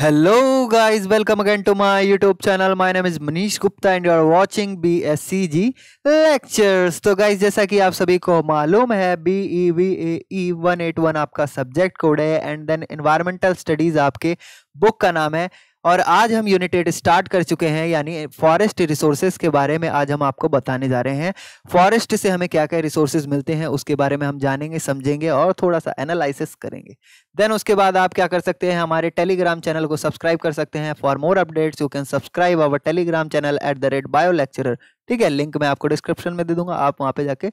Hello guys welcome again to my YouTube channel my name is Manish Gupta and you are watching BSCG lectures तो guys जैसा कि आप सभी को मालूम है बीईवी वन एट वन आपका सब्जेक्ट कोड है एंड देन एनवायरमेंटल स्टडीज आपके बुक का नाम है और आज हम यूनिटेड स्टार्ट कर चुके हैं यानी फॉरेस्ट रिसोर्सेज के बारे में आज हम आपको बताने जा रहे हैं फॉरेस्ट से हमें क्या क्या रिसोर्सेज मिलते हैं उसके बारे में हम जानेंगे समझेंगे और थोड़ा सा एनालिसिस करेंगे देन उसके बाद आप क्या कर सकते हैं हमारे टेलीग्राम चैनल को सब्सक्राइब कर सकते हैं for more updates you can subscribe our Telegram channel at the rate bio lecture ठीक है लिंक मैं आपको डिस्क्रिप्शन में दे दूंगा आप वहाँ पे जाके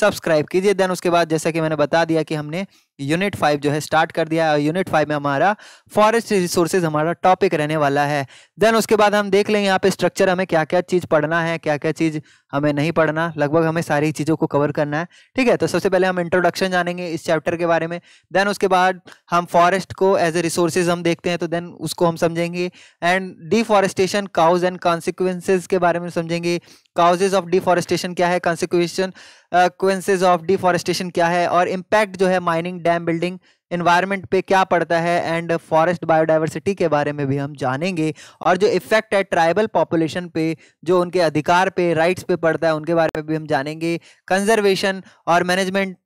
सब्सक्राइब कीजिए देन उसके बाद जैसा कि मैंने बता दिया कि हमने यूनिट फाइव जो है स्टार्ट कर दिया है यूनिट फाइव में हमारा फॉरेस्ट रिसोर्सेज हमारा टॉपिक रहने वाला है देन उसके बाद हम देख लेंगे यहाँ पे स्ट्रक्चर हमें क्या क्या चीज़ पढ़ना है क्या क्या चीज़ हमें नहीं पढ़ना लगभग हमें सारी चीज़ों को कवर करना है ठीक है तो सबसे पहले हम इंट्रोडक्शन जानेंगे इस चैप्टर के बारे में देन उसके बाद हम फॉरेस्ट को एज ए रिसोर्सेज हम देखते हैं तो देन उसको हम समझेंगे and deforestation cause and consequences के बारे में समझेंगे काउजेज ऑफ डिफॉरेस्टेशन क्या है कॉन्सिक्वेशन क्वेंसेज ऑफ डिफॉरेस्टेशन क्या है और इम्पैक्ट जो है माइनिंग डैम बिल्डिंग इन्वायरमेंट पे क्या पड़ता है एंड फॉरेस्ट बायोडाइवर्सिटी के बारे में भी हम जानेंगे और जो इफेक्ट है ट्राइबल पॉपुलेशन पे जो उनके अधिकार पे राइट्स पे पड़ता है उनके बारे में भी हम जानेंगे कंजर्वेशन और मैनेजमेंट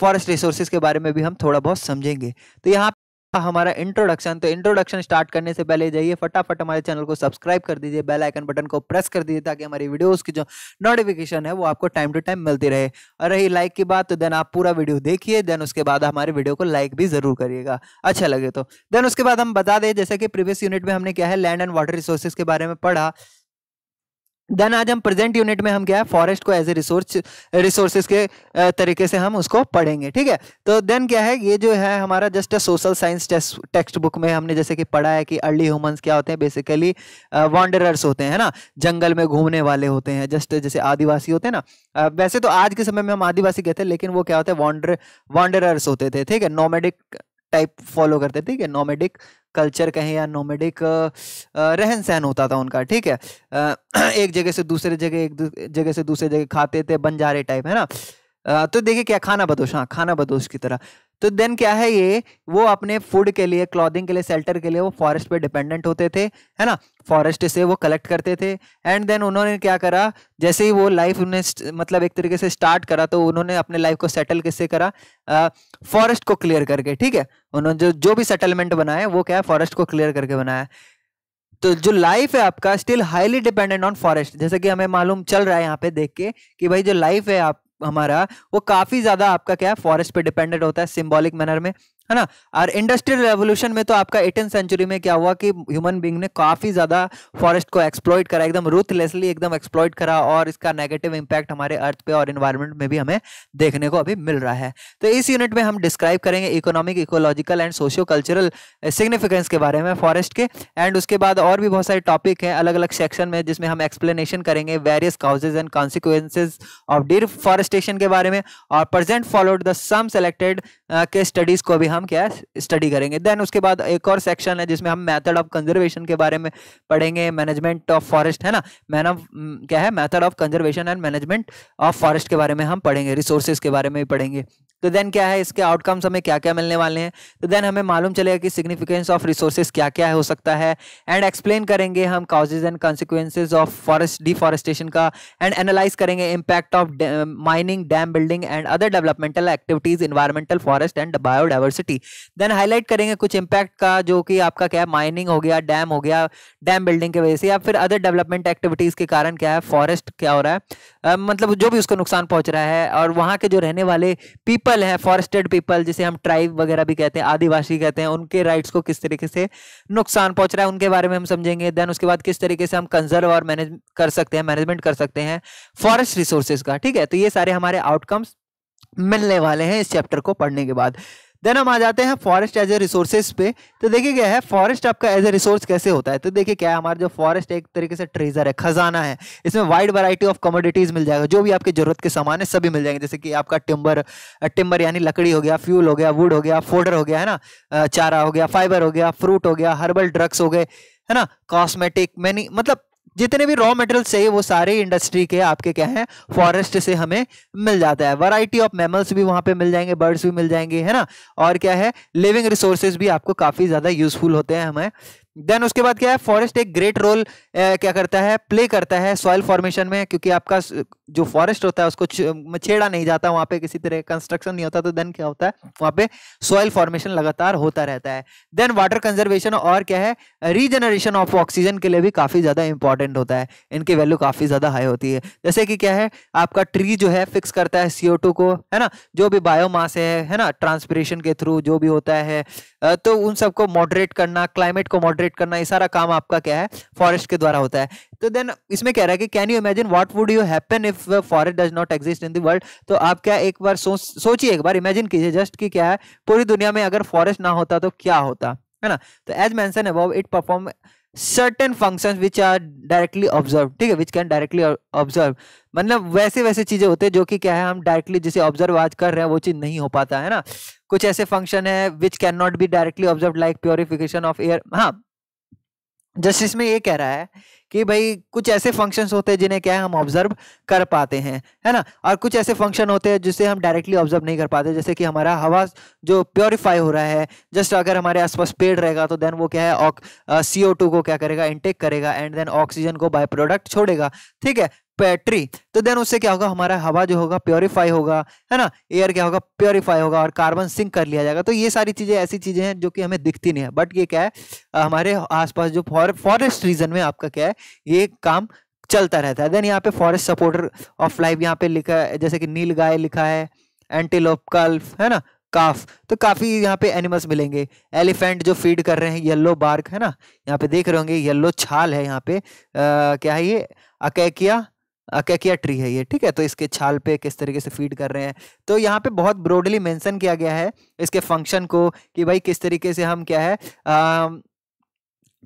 फॉरेस्ट रिसोर्सेज के बारे में भी हम थोड़ा बहुत समझेंगे तो यहाँ हाँ, हमारा इंट्रोडक्शन तो इंट्रोडक्शन स्टार्ट करने से पहले जाइए फटाफट हमारे चैनल को सब्सक्राइब कर दीजिए बेल आइकन बटन को प्रेस कर दीजिए ताकि हमारी वीडियोस की जो नोटिफिकेशन है वो आपको टाइम टू टाइम मिलती रहे और रही लाइक की बात तो देन आप पूरा वीडियो देखिए देन उसके बाद हमारे वीडियो को लाइक भी जरूर करिएगा अच्छा लगे तो देन उसके बाद हम बता दें जैसे कि प्रीवियस यूनिट में हमने क्या है लैंड एंड वाटर रिसोर्सेज के बारे में पढ़ा देन आज हम प्रेजेंट यूनिट में हम क्या है फॉरेस्ट को एज ए रिसोर्स रिसोर्सेज के तरीके से हम उसको पढ़ेंगे ठीक है तो देन क्या है ये जो है हमारा just social science text book में हमने जैसे कि पढ़ा है कि अर्ली ह्यूमंस क्या होते हैं बेसिकली वॉन्डरर्स होते हैं ना जंगल में घूमने वाले होते हैं जस्ट जैसे आदिवासी होते हैं ना वैसे तो आज के समय में हम आदिवासी कहते हैं लेकिन वो क्या होते हैं वॉन्डर वॉन्डरर्स होते थे ठीक है नोमेडिक टाइप फॉलो करते थे ठीक है नोमेडिक कल्चर कहें या नोमेडिक रहन सहन होता था उनका ठीक है एक जगह से दूसरे जगह एक जगह से दूसरे जगह खाते थे बंजारे टाइप है ना तो देखिए क्या खाना बदोश हाँ खाना बदोश की तरह तो देन क्या है ये वो अपने फूड के लिए क्लॉथिंग के लिए सेल्टर के लिए वो फॉरेस्ट पे डिपेंडेंट होते थे है ना फॉरेस्ट से वो कलेक्ट करते थे एंड देन उन्होंने क्या करा जैसे ही वो लाइफ उन्हें मतलब एक तरीके से स्टार्ट करा तो उन्होंने अपने लाइफ को सेटल किससे करा फॉरेस्ट को क्लियर करके ठीक है उन्होंने जो जो भी सेटलमेंट बनाए वो क्या है फॉरेस्ट को क्लियर करके बनाया तो जो लाइफ है आपका still highly dependent on forest जैसे कि हमें मालूम चल रहा है यहाँ पे देख के कि भाई जो लाइफ है आप हमारा वो काफी ज्यादा आपका क्या है फॉरेस्ट पे डिपेंडेंट होता है सिम्बॉलिक मैनर में है ना और इंडस्ट्रियल रेवोल्यूशन में तो आपका एटीन सेंचुरी में क्या हुआ कि ह्यूमन बींग ने काफ़ी ज़्यादा फॉरेस्ट को एक्सप्लोइट करा एकदम रूथलेसली एकदम एक्सप्लोइट करा और इसका नेगेटिव इंपैक्ट हमारे अर्थ पे और इन्वायरमेंट में भी हमें देखने को अभी मिल रहा है तो इस यूनिट में हम डिस्क्राइब करेंगे economic ecological and socio cultural significance के बारे में फॉरेस्ट के एंड उसके बाद और भी बहुत सारे टॉपिक हैं अलग अलग सेक्शन में जिसमें हम एक्सप्लेनेशन करेंगे various causes and consequences of deforestation के बारे में और present followed the some selected case studies को भी हम हम क्या है स्टडी करेंगे देन उसके बाद एक और सेक्शन है जिसमें हम मेथड ऑफ कंजर्वेशन के बारे में पढ़ेंगे मैनेजमेंट ऑफ फॉरेस्ट है ना मैन ऑफ mm, क्या है method of conservation and management of forest के बारे में हम पढ़ेंगे रिसोर्सेज के बारे में भी पढ़ेंगे तो देन क्या है इसके आउटकम्स हमें क्या क्या मिलने वाले हैं तो देन हमें मालूम चलेगा कि सिग्निफिकेंस ऑफ रिसोर्सेज क्या क्या हो सकता है एंड एक्सप्लेन करेंगे हम causes and consequences of forest deforestation का एंड एनालाइज करेंगे impact of mining dam building and other developmental activities environmental forest and biodiversity then highlight करेंगे कुछ इम्पैक्ट का जो कि आपका क्या है माइनिंग हो गया डैम हो गया डैम बिल्डिंग की वजह से या फिर अदर डेवलपमेंट एक्टिविटीज़ के कारण क्या है फॉरेस्ट क्या हो रहा है uh, मतलब जो भी उसको नुकसान पहुंच रहा है और वहाँ के जो रहने वाले पीपल पीपल है फॉरेस्टेड पीपल जिसे हम ट्राइब वगैरह भी कहते हैं आदिवासी कहते हैं उनके राइट्स को किस तरीके से नुकसान पहुंच रहा है उनके बारे में हम समझेंगे देन उसके बाद किस तरीके से हम कंजर्व और मैनेज कर सकते हैं मैनेजमेंट कर सकते हैं फॉरेस्ट रिसोर्सेज का ठीक है तो ये सारे हमारे आउटकम्स मिलने वाले हैं इस चैप्टर को पढ़ने के बाद देन हम आ जाते हैं फॉरेस्ट एज ए रिसोर्सेज पे तो देखिए क्या है फॉरेस्ट आपका एज ए रिसोर्स कैसे होता है तो देखिए क्या है हमारा जो फॉरेस्ट एक तरीके से ट्रेजर है खजाना है इसमें वाइड वैरायटी ऑफ कमोडिटीज मिल जाएगा जो भी आपकी जरूरत के सामान है सभी मिल जाएंगे जैसे कि आपका टिम्बर टिम्बर यानी लकड़ी हो गया फ्यूल हो गया वुड हो गया फोडर हो गया है ना चारा हो गया फाइबर हो गया फ्रूट हो गया हर्बल ड्रग्स हो गए है ना कॉस्मेटिक मैनी मतलब जितने भी रॉ मटेरियल चाहिए वो सारे इंडस्ट्री के आपके क्या है फॉरेस्ट से हमें मिल जाता है वैरायटी ऑफ मेमल्स भी वहां पे मिल जाएंगे बर्ड्स भी मिल जाएंगे है ना और क्या है लिविंग रिसोर्सेज भी आपको काफी ज्यादा यूजफुल होते हैं हमें देन उसके बाद क्या है फॉरेस्ट एक ग्रेट रोल क्या करता है प्ले करता है सॉइल फॉर्मेशन में क्योंकि आपका जो फॉरेस्ट होता है उसको छेड़ा नहीं जाता वहां पे किसी तरह कंस्ट्रक्शन नहीं होता तो देन क्या होता है वहां पे सॉइल फॉर्मेशन लगातार होता रहता है देन वाटर कंजर्वेशन और क्या है रीजनरेशन ऑफ ऑक्सीजन के लिए भी काफ़ी ज़्यादा इंपॉर्टेंट होता है इनकी वैल्यू काफ़ी ज़्यादा हाई होती है जैसे कि क्या है आपका ट्री जो है फिक्स करता है सीओ को है ना जो भी बायोमास है है ना ट्रांसपरेशन के थ्रू जो भी होता है तो उन सबको मॉडरेट करना क्लाइमेट को मॉडरेट करना ये सारा काम आपका क्या है फॉरेस्ट के द्वारा होता है तो देन इसमें कह रहा है कि can you imagine what would you happen if if forest does not exist in the world तो आप क्या एक बार सोच सोचिए एक बार इमेजिन कीजिए जस्ट कि क्या है पूरी दुनिया में अगर फॉरेस्ट ना होता तो क्या होता है ना तो एज मैं about it perform certain function which are directly observe ठीक है विच कैन डायरेक्टली ऑब्जर्व मतलब वैसे वैसे चीज़ें होते हैं जो कि क्या है हम डायरेक्टली जिसे ऑब्जर्व आज कर रहे हैं वो चीज़ नहीं हो पाता है ना कुछ ऐसे फंक्शन है which can not be directly observe like purification of air हाँ जस्टिस में ये कह रहा है कि भाई कुछ ऐसे फंक्शंस होते हैं जिन्हें क्या है हम ऑब्जर्व कर पाते हैं है ना और कुछ ऐसे फंक्शन होते हैं जिसे हम डायरेक्टली ऑब्जर्व नहीं कर पाते जैसे कि हमारा हवा जो प्योरीफाई हो रहा है जस्ट अगर हमारे आसपास पेड़ रहेगा तो देन वो क्या है सी ओ टू को क्या करेगा इनटेक करेगा एंड देन ऑक्सीजन को बाय प्रोडक्ट छोड़ेगा ठीक है बैटरी तो देन उससे क्या होगा हमारा हवा जो होगा प्योरीफाई होगा है ना एयर क्या होगा प्योरीफाई होगा और कार्बन सिंक कर लिया जाएगा तो ये सारी चीज़ें ऐसी चीज़ें हैं जो कि हमें दिखती नहीं है बट ये क्या है हमारे आसपास जो फॉरेस्ट रीजन में आपका क्या है ये काम चलता रहता है देन यहाँ पे फॉरेस्ट सपोर्टर ऑफ लाइफ यहाँ पे लिखा है जैसे कि नील गाय लिखा है एंटीलोप कल्फ है ना काफ तो काफ़ी यहाँ पे एनिमल्स मिलेंगे एलिफेंट जो फीड कर रहे हैं येलो बार्क है ना यहाँ पे देख रहे होंगे येलो छाल है यहाँ पे आ, क्या है ये अकैकिया अकेकिया ट्री है ये ठीक है तो इसके छाल पे किस तरीके से फीड कर रहे हैं तो यहाँ पे बहुत ब्रॉडली मेंशन किया गया है इसके फंक्शन को कि भाई किस तरीके से हम क्या है आ,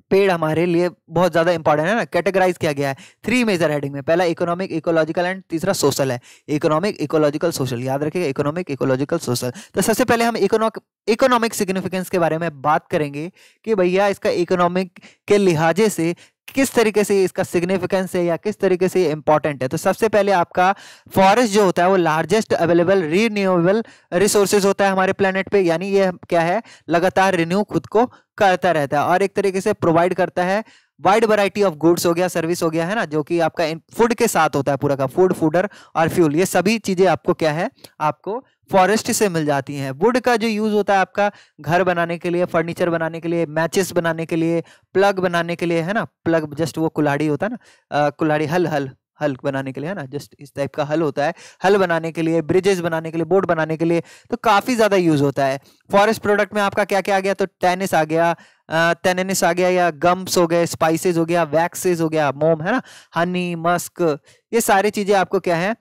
पेड़ हमारे लिए बहुत ज़्यादा इंपॉर्टेंट है ना कैटेगराइज किया गया है थ्री मेजर हेडिंग में पहला इकोनॉमिक इकोलॉजिकल एंड तीसरा सोशल है इकोनॉमिक इकोलॉजिकल सोशल याद रखिएगा इकोनॉमिक इकोलॉजिकल सोशल तो सबसे पहले हम इकोनॉमिक सिग्निफिकेंस के बारे में बात करेंगे कि भैया इसका इकोनॉमिक के लिहाजे से किस तरीके से इसका सिग्निफिकेंस है या किस तरीके से इंपॉर्टेंट है तो सबसे पहले आपका फॉरेस्ट जो होता है वो लार्जेस्ट अवेलेबल रिन्यूएबल रिसोर्सेज होता है हमारे प्लेनेट पे यानी ये क्या है लगातार रिन्यू खुद को करता रहता है और एक तरीके से प्रोवाइड करता है वाइड वैरायटी ऑफ गुड्स हो गया सर्विस हो गया है ना जो कि आपका फूड के साथ होता है पूरा का फूड फूडर और फ्यूल ये सभी चीज़ें आपको क्या है आपको फॉरेस्ट से मिल जाती हैं वुड का जो यूज़ होता है आपका घर बनाने के लिए फर्नीचर बनाने के लिए मैचेस बनाने के लिए प्लग बनाने के लिए है ना प्लग जस्ट वो कुल्हाड़ी होता है ना कुल्हाड़ी हल हल हल बनाने के लिए है ना जस्ट इस टाइप का हल होता है हल बनाने के लिए ब्रिजेस बनाने के लिए बोर्ड बनाने के लिए तो काफ़ी ज़्यादा यूज़ होता है फॉरेस्ट प्रोडक्ट में आपका क्या क्या आ गया तो टेनिस आ गया टेनिस आ गया या गम्स हो गए स्पाइसेस हो गया वैक्सेस हो गया मोम है ना हनी मस्क ये सारी चीज़ें आपको क्या है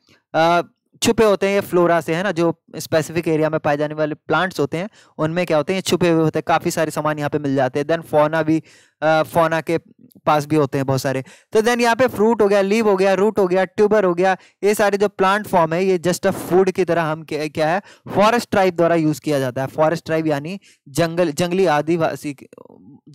छुपे होते हैं ये फ्लोरा से है ना जो स्पेसिफिक एरिया में पाए जाने वाले प्लांट्स होते हैं उनमें क्या होते हैं छुपे हुए होते हैं काफ़ी सारे सामान यहाँ पे मिल जाते हैं देन फोना भी फोना के पास भी होते हैं बहुत सारे तो देन यहाँ पे फ्रूट हो गया लीव हो गया रूट हो गया ट्यूबर हो गया ये सारे जो प्लांट फॉर्म है ये जस्ट अ फूड की तरह हम क्या है फॉरेस्ट ट्राइब द्वारा यूज़ किया जाता है फॉरेस्ट ट्राइब यानी जंगल जंगली आदिवासी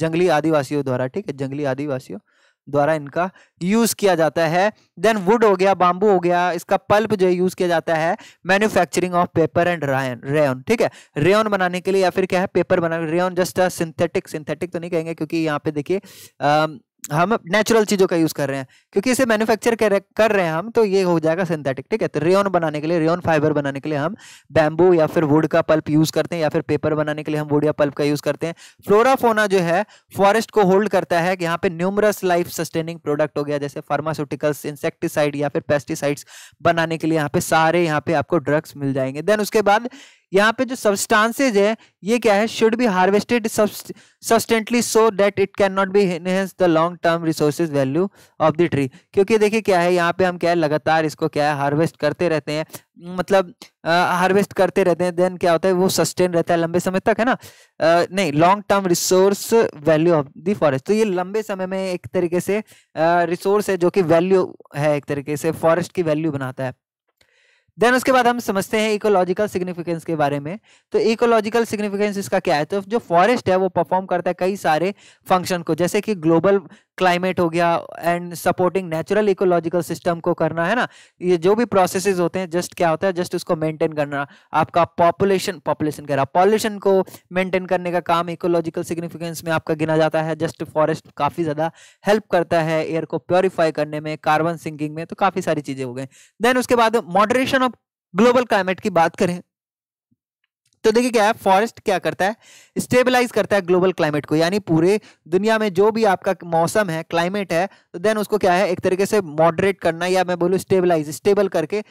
जंगली आदिवासियों द्वारा ठीक है जंगली आदिवासियों द्वारा इनका यूज किया जाता है देन वुड हो गया बाम्बू हो गया इसका पल्प जो यूज किया जाता है manufacturing of paper and rayon rayon ठीक है रेन बनाने के लिए या फिर क्या है पेपर बनाने रेन जस्ट सिंथेटिक सिंथेटिक तो नहीं कहेंगे क्योंकि यहाँ पे देखिए हम नेचुरल चीज़ों का यूज़ कर रहे हैं क्योंकि इसे मैन्युफैक्चर कर, कर रहे हैं हम तो ये हो जाएगा सिंथेटिक ठीक है तो रेन बनाने के लिए रेन फाइबर बनाने के लिए हम बैम्बू या फिर वुड का पल्प यूज़ करते हैं या फिर पेपर बनाने के लिए हम वुड या पल्प का यूज़ करते हैं फ्लोराफोना जो है फॉरेस्ट को होल्ड करता है कि यहाँ पे न्यूमरस लाइफ सस्टेनिंग प्रोडक्ट हो गया जैसे फार्मास्यूटिकल्स इंसेक्टिसाइड या फिर पेस्टिसाइड्स बनाने के लिए यहाँ पे सारे यहाँ पे आपको ड्रग्स मिल जाएंगे देन उसके बाद यहाँ पे जो सबस्टांसेज है ये क्या है should be harvested sustainably so that it can not be enhance the long term resources value of the tree क्योंकि देखिए क्या है यहाँ पे हम क्या है लगातार इसको क्या है हार्वेस्ट करते रहते हैं मतलब हार्वेस्ट करते रहते हैं देन क्या होता है वो सस्टेन रहता है लंबे समय तक है ना uh, नहीं long term resource value of the forest तो ये लंबे समय में एक तरीके से रिसोर्स है जो कि वैल्यू है एक तरीके से फॉरेस्ट की वैल्यू बनाता है देन उसके बाद हम समझते हैं इकोलॉजिकल सिग्निफिकेंस के बारे में तो इकोलॉजिकल सिग्निफिकेंस इसका क्या है तो जो फॉरेस्ट है वो परफॉर्म करता है कई सारे फंक्शन को जैसे कि ग्लोबल क्लाइमेट हो गया and supporting natural ecological system को करना है ना ये जो भी प्रोसेसेस होते हैं जस्ट क्या होता है जस्ट उसको मेंटेन करना आपका पॉपुलेशन पॉपुलेशन कह रहा पॉल्यूशन को मेंटेन करने का काम इकोलॉजिकल सिग्निफिकेंस में आपका गिना जाता है जस्ट फॉरेस्ट काफ़ी ज़्यादा हेल्प करता है एयर को प्योरीफाई करने में कार्बन सिंकिंग में तो काफ़ी सारी चीज़ें हो गई देन उसके बाद मॉडरेशन ग्लोबल क्लाइमेट की बात करें तो देखिए क्या है फॉरेस्ट क्या करता है स्टेबलाइज करता है ग्लोबल क्लाइमेट को यानी पूरे दुनिया में जो भी आपका मौसम है क्लाइमेट है तो देन उसको क्या है एक तरीके से मॉडरेट करना या मैं बोलूँ स्टेबलाइज स्टेबल करके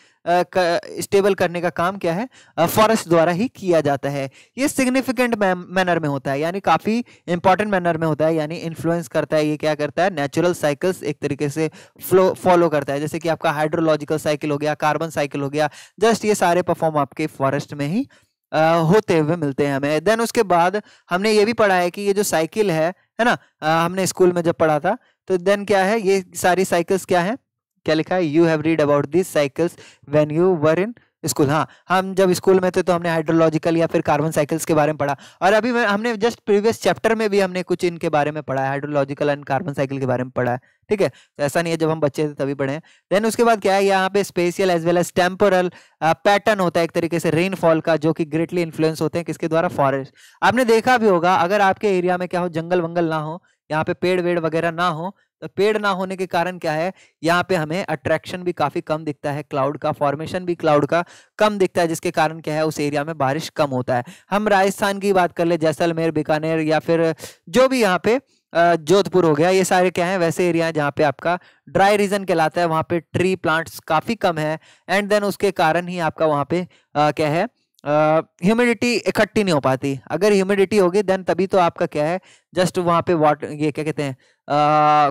स्टेबल करने का काम क्या है फॉरेस्ट द्वारा ही किया जाता है ये सिग्निफिकेंट मैनर में होता है यानी काफ़ी इंपॉर्टेंट मैनर में होता है यानी इन्फ्लुएंस करता है ये क्या करता है नेचुरल साइकिल्स एक तरीके से फ्लो फॉलो करता है जैसे कि आपका हाइड्रोलॉजिकल साइकिल हो गया कार्बन साइकिल हो गया जस्ट ये सारे परफॉर्म आपके फॉरेस्ट में ही होते हुए मिलते हैं हमें देन उसके बाद हमने ये भी पढ़ा है कि ये जो साइकिल है है ना हमने स्कूल में जब पढ़ा था तो देन क्या है ये सारी साइकिल्स क्या है क्या लिखा है you have read about this cycles when you were in school हाँ हम जब स्कूल में थे तो हमने हाइड्रोलॉजिकल या फिर कार्बन साइकिल्स के बारे में पढ़ा और अभी हमने जस्ट प्रीवियस चैप्टर में भी हमने कुछ इनके बारे में पढ़ा है हाइड्रोलॉजिकल एंड कार्बन साइकिल के बारे में पढ़ा है ठीक है तो ऐसा नहीं है जब हम बच्चे थे तभी पढ़े देन उसके बाद क्या है यहाँ पे spatial as well as temporal pattern होता है एक तरीके से रेनफॉल का जो कि ग्रेटली इन्फ्लुएंस होते हैं किसके द्वारा फॉरेस्ट आपने देखा भी होगा अगर आपके एरिया में क्या हो जंगल वंगल ना हो यहाँ पे पेड़ वेड़ वगैरह ना हो तो पेड़ ना होने के कारण क्या है यहाँ पे हमें अट्रैक्शन भी काफ़ी कम दिखता है क्लाउड का फॉर्मेशन भी क्लाउड का कम दिखता है जिसके कारण क्या है उस एरिया में बारिश कम होता है हम राजस्थान की बात कर ले जैसलमेर बीकानेर या फिर जो भी यहाँ पे जोधपुर हो गया ये सारे क्या है वैसे एरिया हैं जहाँ पे आपका ड्राई रीजन कहलाता है वहाँ पे ट्री प्लांट्स काफ़ी कम है एंड देन उसके कारण ही आपका वहाँ पे क्या है ह्यूमिडिटी इकट्ठी नहीं हो पाती अगर ह्यूमिडिटी होगी देन तभी तो आपका क्या है जस्ट वहाँ पे वाटर ये क्या कहते हैं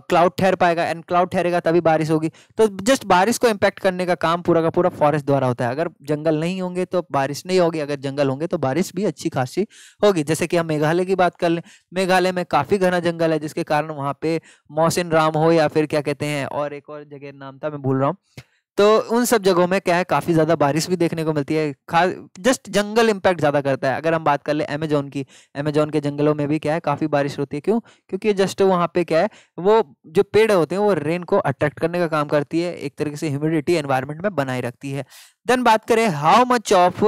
क्लाउड ठहर पाएगा एंड क्लाउड ठहरेगा तभी बारिश होगी तो जस्ट बारिश को इम्पैक्ट करने का काम पूरा का पूरा फॉरेस्ट द्वारा होता है अगर जंगल नहीं होंगे तो बारिश नहीं होगी अगर जंगल होंगे तो बारिश भी अच्छी खासी होगी जैसे कि हम मेघालय की बात कर लें मेघालय में काफ़ी घना जंगल है जिसके कारण वहाँ पे मौसिन राम हो या फिर क्या कहते हैं और एक और जगह नाम था मैं भूल रहा हूँ तो उन सब जगहों में क्या है काफ़ी ज़्यादा बारिश भी देखने को मिलती है खास जस्ट जंगल इम्पैक्ट ज़्यादा करता है अगर हम बात कर ले अमेजोन की अमेजोन के जंगलों में भी क्या है काफ़ी बारिश होती है क्यों क्योंकि जस्ट वहाँ पे क्या है वो जो पेड़ होते हैं वो रेन को अट्रैक्ट करने का काम करती है एक तरीके से ह्यूमिडिटी एनवायरमेंट में बनाए रखती है देन बात करें how much of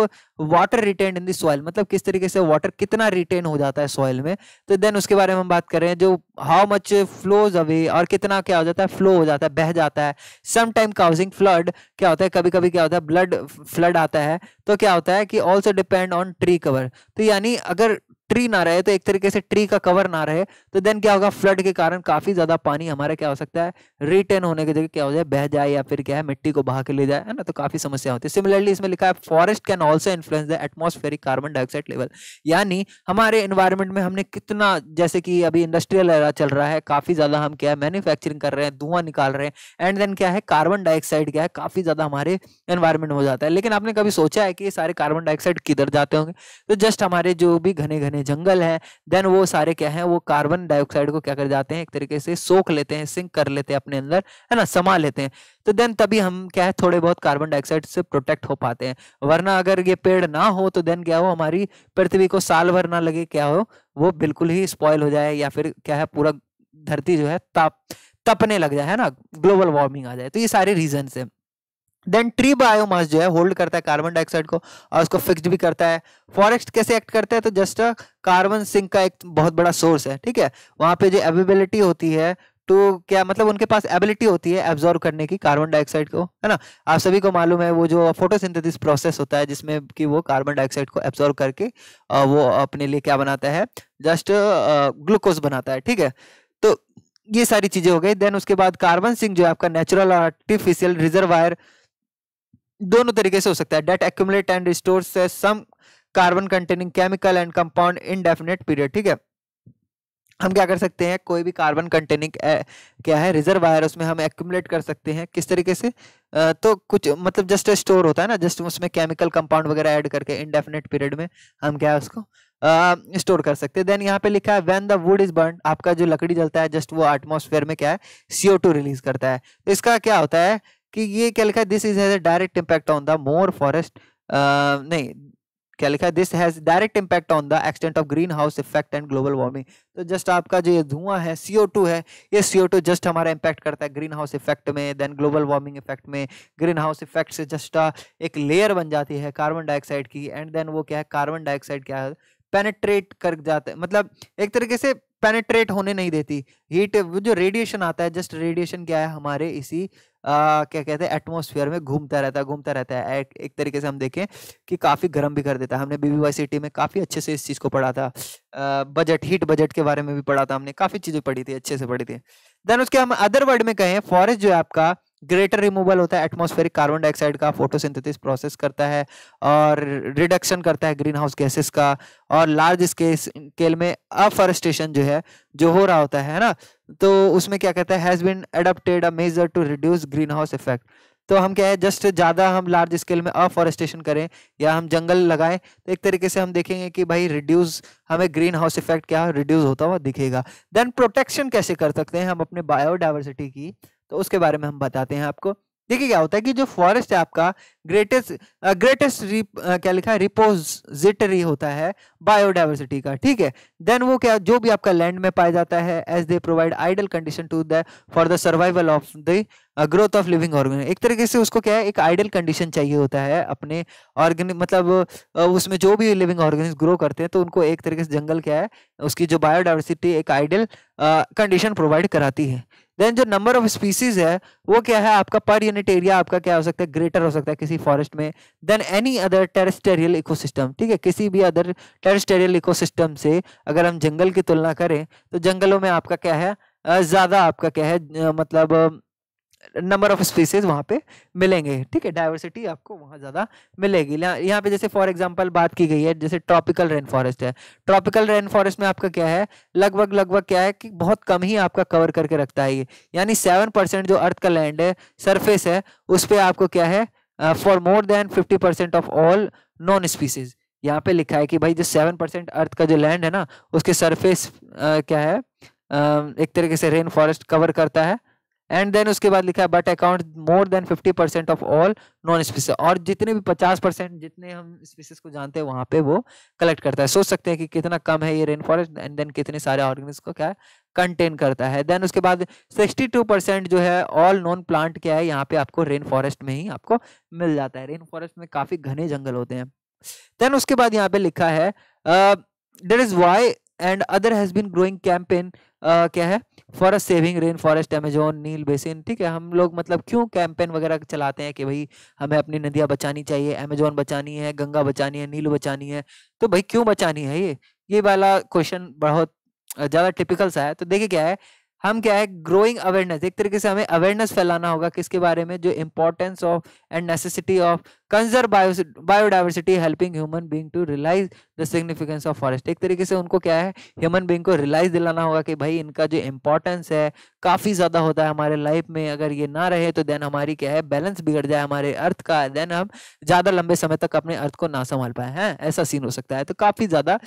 water retain in the soil soil मतलब किस तरीके से वाटर कितना रिटेन हो जाता है सॉइल में तो देन उसके बारे में हम बात करें जो हाउ मच फ्लोज अवे और कितना क्या हो जाता है फ्लो हो जाता है बह जाता है सम टाइम काउजिंग फ्लड क्या होता है कभी कभी क्या होता है ब्लड फ्लड आता है तो क्या होता है कि also depend on tree cover तो यानी अगर ट्री ना रहे तो एक तरीके से ट्री का कवर ना रहे तो देन क्या होगा फ्लड के कारण काफी ज्यादा पानी हमारा क्या हो सकता है रिटेन होने की जगह क्या हो जाए बह जाए या फिर क्या है मिट्टी को बहा के ले जाए है ना तो काफी समस्या होती है सिमिलरली इसमें लिखा है forest can also influence the atmospheric carbon dioxide level यानी हमारे इन्वायरमेंट में हमने कितना जैसे कि अभी इंडस्ट्रियल एरा चल रहा है काफी ज्यादा हम क्या है मैन्युफैक्चरिंग कर रहे हैं धुआं निकाल रहे हैं एंड देन क्या है कार्बन डाइऑक्साइड क्या है काफी ज्यादा हमारे एनवायरमेंट में हो जाता है लेकिन आपने कभी सोचा है कि ये सारे कार्बन डाइऑक्साइड किधर जाते होंगे तो जस्ट हमारे जो भी घने घने घने जंगल हैं देन वो सारे क्या हैं वो कार्बन डाइऑक्साइड को क्या कर जाते हैं एक तरीके से सोख लेते हैं सिंक कर लेते हैं अपने अंदर है ना समा लेते हैं तो देन तभी हम क्या है थोड़े बहुत कार्बन डाइऑक्साइड से प्रोटेक्ट हो पाते हैं वरना अगर ये पेड़ ना हो तो देन क्या हो हमारी पृथ्वी को साल भर ना लगे क्या हो वो बिल्कुल ही स्पॉयल हो जाए या फिर क्या है पूरा धरती जो है ताप तपने लग जाए है ना ग्लोबल वार्मिंग आ जाए तो ये सारे रीजन है देन ट्री बायोमास जो है होल्ड करता है कार्बन डाइऑक्साइड को और उसको फिक्स्ड भी करता है फॉरेस्ट कैसे एक्ट करता है तो जस्ट कार्बन सिंक का एक बहुत बड़ा सोर्स है ठीक है वहां पे जो अवेबिलिटी होती है तो क्या मतलब उनके पास एबिलिटी होती है एब्जॉर्व करने की कार्बन डाइऑक्साइड को है ना आप सभी को मालूम है वो जो फोटोसिंथेसिस प्रोसेस होता है जिसमें कि वो कार्बन डाइऑक्साइड को एब्जॉर्व करके वो अपने लिए क्या बनाता है जस्ट ग्लूकोज बनाता है ठीक है तो ये सारी चीज़ें हो गई देन उसके बाद कार्बन सिंह जो है आपका नेचुरल आर्टिफिशियल रिजर्वायर दोनों तरीके से हो सकता है that accumulate and restore some carbon containing chemical and compound indefinite period ठीक है हम क्या कर सकते हैं कोई भी कार्बन कंटेनिंग क्या है रिजर्वायर उसमें हम एक्यूमलेट कर सकते हैं किस तरीके से आ, तो कुछ मतलब जस्ट स्टोर होता है ना जस्ट उसमें केमिकल कंपाउंड वगैरह ऐड करके इनडेफिनेट पीरियड में हम क्या है उसको स्टोर कर सकते हैं देन यहाँ पे लिखा है when the wood is burn आपका जो लकड़ी जलता है जस्ट वो एटमोसफेयर में क्या है सीओ टू रिलीज करता है तो इसका क्या होता है कि ये क्या लिखा है this is has direct impact on the more forest नहीं क्या लिखा है this has direct impact on the extent of green house effect and global warming तो जस्ट आपका जो ये धुआं है सीओ टू है ये सीओ टू जस्ट हमारा इम्पैक्ट करता है ग्रीन हाउस इफेक्ट में देन ग्लोबल वार्मिंग इफेक्ट में ग्रीन हाउस इफेक्ट से जस्ट uh, एक लेयर बन जाती है कार्बन डाइऑक्साइड की एंड देन वो क्या है कार्बन डाइऑक्साइड क्या है पेनेट्रेट कर जाता है मतलब एक तरीके से पेनेट्रेट होने नहीं देती हीट जो रेडिएशन आता है जस्ट रेडिएशन क्या है हमारे इसी आ, क्या कहते हैं एटमोसफियर में घूमता रहता है घूमता रहता है एक, एक तरीके से हम देखें कि काफ़ी गर्म भी कर देता है हमने बीबीवाई सिटी में काफ़ी अच्छे से इस चीज़ को पढ़ा था बजट हीट बजट के बारे में भी पढ़ा था हमने काफ़ी चीज़ें पढ़ी थी अच्छे से पढ़ी थी देन उसके हम अदर वर्ड में कहें फॉरेस्ट जो है आपका ग्रेटर रिमूवल होता है एटमोस्फेरिक कार्बन डाइऑक्साइड का फोटोसिंथेसिस प्रोसेस करता है और रिडक्शन करता है ग्रीन हाउस गैसेस का और लार्ज स्केल में अफॉरेस्टेशन जो है जो हो रहा होता है ना तो उसमें क्या कहता है has been adapted a major to reduce green house effect तो हम क्या है जस्ट ज़्यादा हम लार्ज स्केल में अफॉरेस्टेशन करें या हम जंगल लगाएं तो एक तरीके से हम देखेंगे कि भाई रिड्यूस हमें ग्रीन हाउस इफेक्ट क्या रिड्यूस होता हुआ दिखेगा देन प्रोटेक्शन कैसे कर सकते हैं हम अपने बायोडाइवर्सिटी की तो उसके बारे में हम बताते हैं आपको देखिए क्या होता है कि जो फॉरेस्ट है आपका ग्रेटेस्ट ग्रेटेस्ट uh, uh, क्या लिखा है रिपोजिटरी होता है बायोडाइवर्सिटी का ठीक है देन वो क्या जो भी आपका लैंड में पाया जाता है as they provide ideal condition to the for the survival of the growth of living organisms एक तरीके से उसको क्या है एक आइडल कंडीशन चाहिए होता है अपने ऑर्गेन मतलब uh, उसमें जो भी लिविंग ऑर्गेनिज ग्रो करते हैं तो उनको एक तरीके से जंगल क्या है उसकी जो बायोडाइवर्सिटी एक आइडल कंडीशन प्रोवाइड कराती है देन जो नंबर ऑफ स्पीसीज है वो क्या है आपका पर यूनिट एरिया आपका क्या हो सकता है ग्रेटर हो सकता है किसी किसी फॉरेस्ट में then any other terrestrial ecosystem ठीक है किसी भी अदर टेरेस्टेरियल इकोसिस्टम से अगर हम जंगल की तुलना करें तो जंगलों में आपका क्या है ज़्यादा आपका क्या है मतलब नंबर ऑफ स्पीसीज वहाँ पे मिलेंगे ठीक है डाइवर्सिटी आपको वहाँ ज़्यादा मिलेगी यहाँ पे जैसे फॉर एग्जांपल बात की गई है जैसे ट्रॉपिकल रेन फॉरेस्ट है ट्रॉपिकल रेन फॉरेस्ट में आपका क्या है लगभग लगभग क्या है कि बहुत कम ही आपका कवर करके रखता है ये यानी सेवन परसेंट जो अर्थ का लैंड है सरफेस है उस पर आपको क्या है for more than fifty percent of all known species यहाँ पे लिखा है कि भाई जो सेवन परसेंट अर्थ का जो लैंड है ना उसके सरफेस uh, क्या है uh, एक तरीके से रेन फॉरेस्ट कवर करता है एंड देन उसके बाद लिखा है but account more than fifty percent of all known species और जितने भी पचास परसेंट जितने हम स्पीसीज को जानते हैं वहाँ पे वो कलेक्ट करता है सोच सकते हैं कि कितना कम है ये रेन फॉरेस्ट एंड देन कितने सारे ऑर्गेनिज को क्या है कंटेन करता है देन उसके बाद 62 परसेंट जो है ऑल नॉन प्लांट क्या है यहाँ पे आपको रेन फॉरेस्ट में ही आपको मिल जाता है रेन फॉरेस्ट में काफ़ी घने जंगल होते हैं देन उसके बाद यहाँ पे लिखा है there is why and other has been growing campaign क्या है forest saving rain forest Amazon Nile basin ठीक है हम लोग मतलब क्यों कैंपेन वगैरह चलाते हैं कि भाई हमें अपनी नदियां बचानी चाहिए अमेजोन बचानी है गंगा बचानी है नील बचानी है तो भाई क्यों बचानी है ये ये वाला क्वेश्चन बहुत ज़्यादा टिपिकल सा है तो देखिए क्या है हम क्या है ग्रोइंग अवेयरनेस एक तरीके से हमें अवेयरनेस फैलाना होगा किसके बारे में जो importance of and necessity of conserve biodiversity helping human being to realise the significance of forest एक तरीके से उनको क्या है ह्यूमन बीइंग को रियलाइज दिलाना होगा कि भाई इनका जो इम्पोर्टेंस है काफ़ी ज़्यादा होता है हमारे लाइफ में अगर ये ना रहे तो देन हमारी क्या है बैलेंस बिगड़ जाए हमारे अर्थ का देन हम ज़्यादा लंबे समय तक अपने अर्थ को ना संभाल पाए हैं ऐसा सीन हो सकता है तो काफ़ी ज़्यादा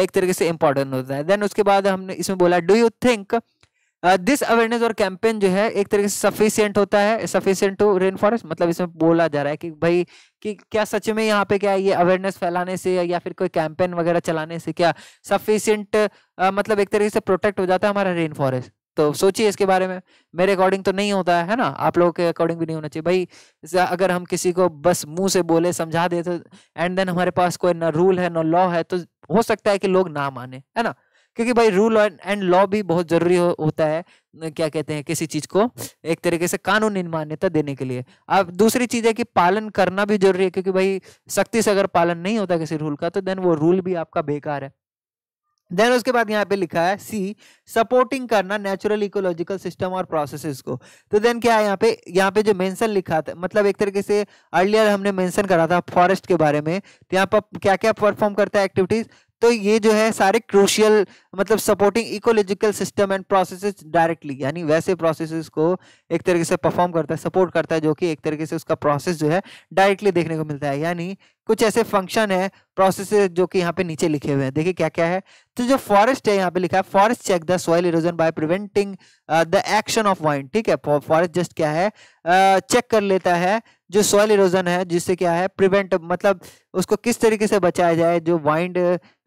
एक तरीके से इंपॉर्टेंट होता है देन उसके बाद हमने इसमें बोला do you think this awareness और कैंपेन जो है एक तरीके से सफिशियंट होता है सफिशियंट टू रेन फॉरेस्ट मतलब इसमें बोला जा रहा है कि भाई कि क्या सच में यहाँ पे क्या ये अवेयरनेस फैलाने से या फिर कोई कैंपेन वगैरह चलाने से क्या सफिशियंट मतलब एक तरीके से प्रोटेक्ट हो जाता है हमारा रेन फॉरेस्ट तो सोचिए इसके बारे में मेरे अकॉर्डिंग तो नहीं होता है है ना आप लोगों के अकॉर्डिंग भी नहीं होना चाहिए भाई अगर हम किसी को बस मुंह से बोले समझा दे तो एंड देन हमारे पास कोई ना रूल है ना लॉ है तो हो सकता है कि लोग ना माने है ना क्योंकि भाई रूल एंड लॉ भी बहुत जरूरी हो, होता है क्या कहते हैं किसी चीज को एक तरीके से कानूनी मान्यता देने के लिए अब दूसरी चीज है कि पालन करना भी जरूरी है क्योंकि भाई सख्ती से अगर पालन नहीं होता किसी रूल का तो देन वो रूल भी आपका बेकार है देन उसके बाद यहाँ पे लिखा है सी सपोर्टिंग करना नेचुरल इकोलॉजिकल सिस्टम और प्रोसेसेस को तो देन क्या है यहाँ पे यहाँ पे जो मेंशन लिखा था मतलब एक तरीके से अर्लियर हमने मेंशन करा था फॉरेस्ट के बारे में तो यहाँ पर क्या क्या परफॉर्म करता है एक्टिविटीज तो ये जो है सारे क्रूशियल मतलब supporting ecological system and processes directly यानी वैसे प्रोसेसेस को एक तरीके से परफॉर्म करता है सपोर्ट करता है जो कि एक तरीके से उसका प्रोसेस जो है डायरेक्टली देखने को मिलता है यानी कुछ ऐसे फंक्शन है प्रोसेसेस जो कि यहाँ पे नीचे लिखे हुए हैं देखिए क्या क्या है तो जो फॉरेस्ट है यहाँ पे लिखा है forest check the soil erosion by preventing the action of wind ठीक है फॉरेस्ट जस्ट क्या है चेक uh, कर लेता है जो सॉइल इरोजन है जिससे क्या है प्रिवेंट मतलब उसको किस तरीके से बचाया जाए जो वाइंड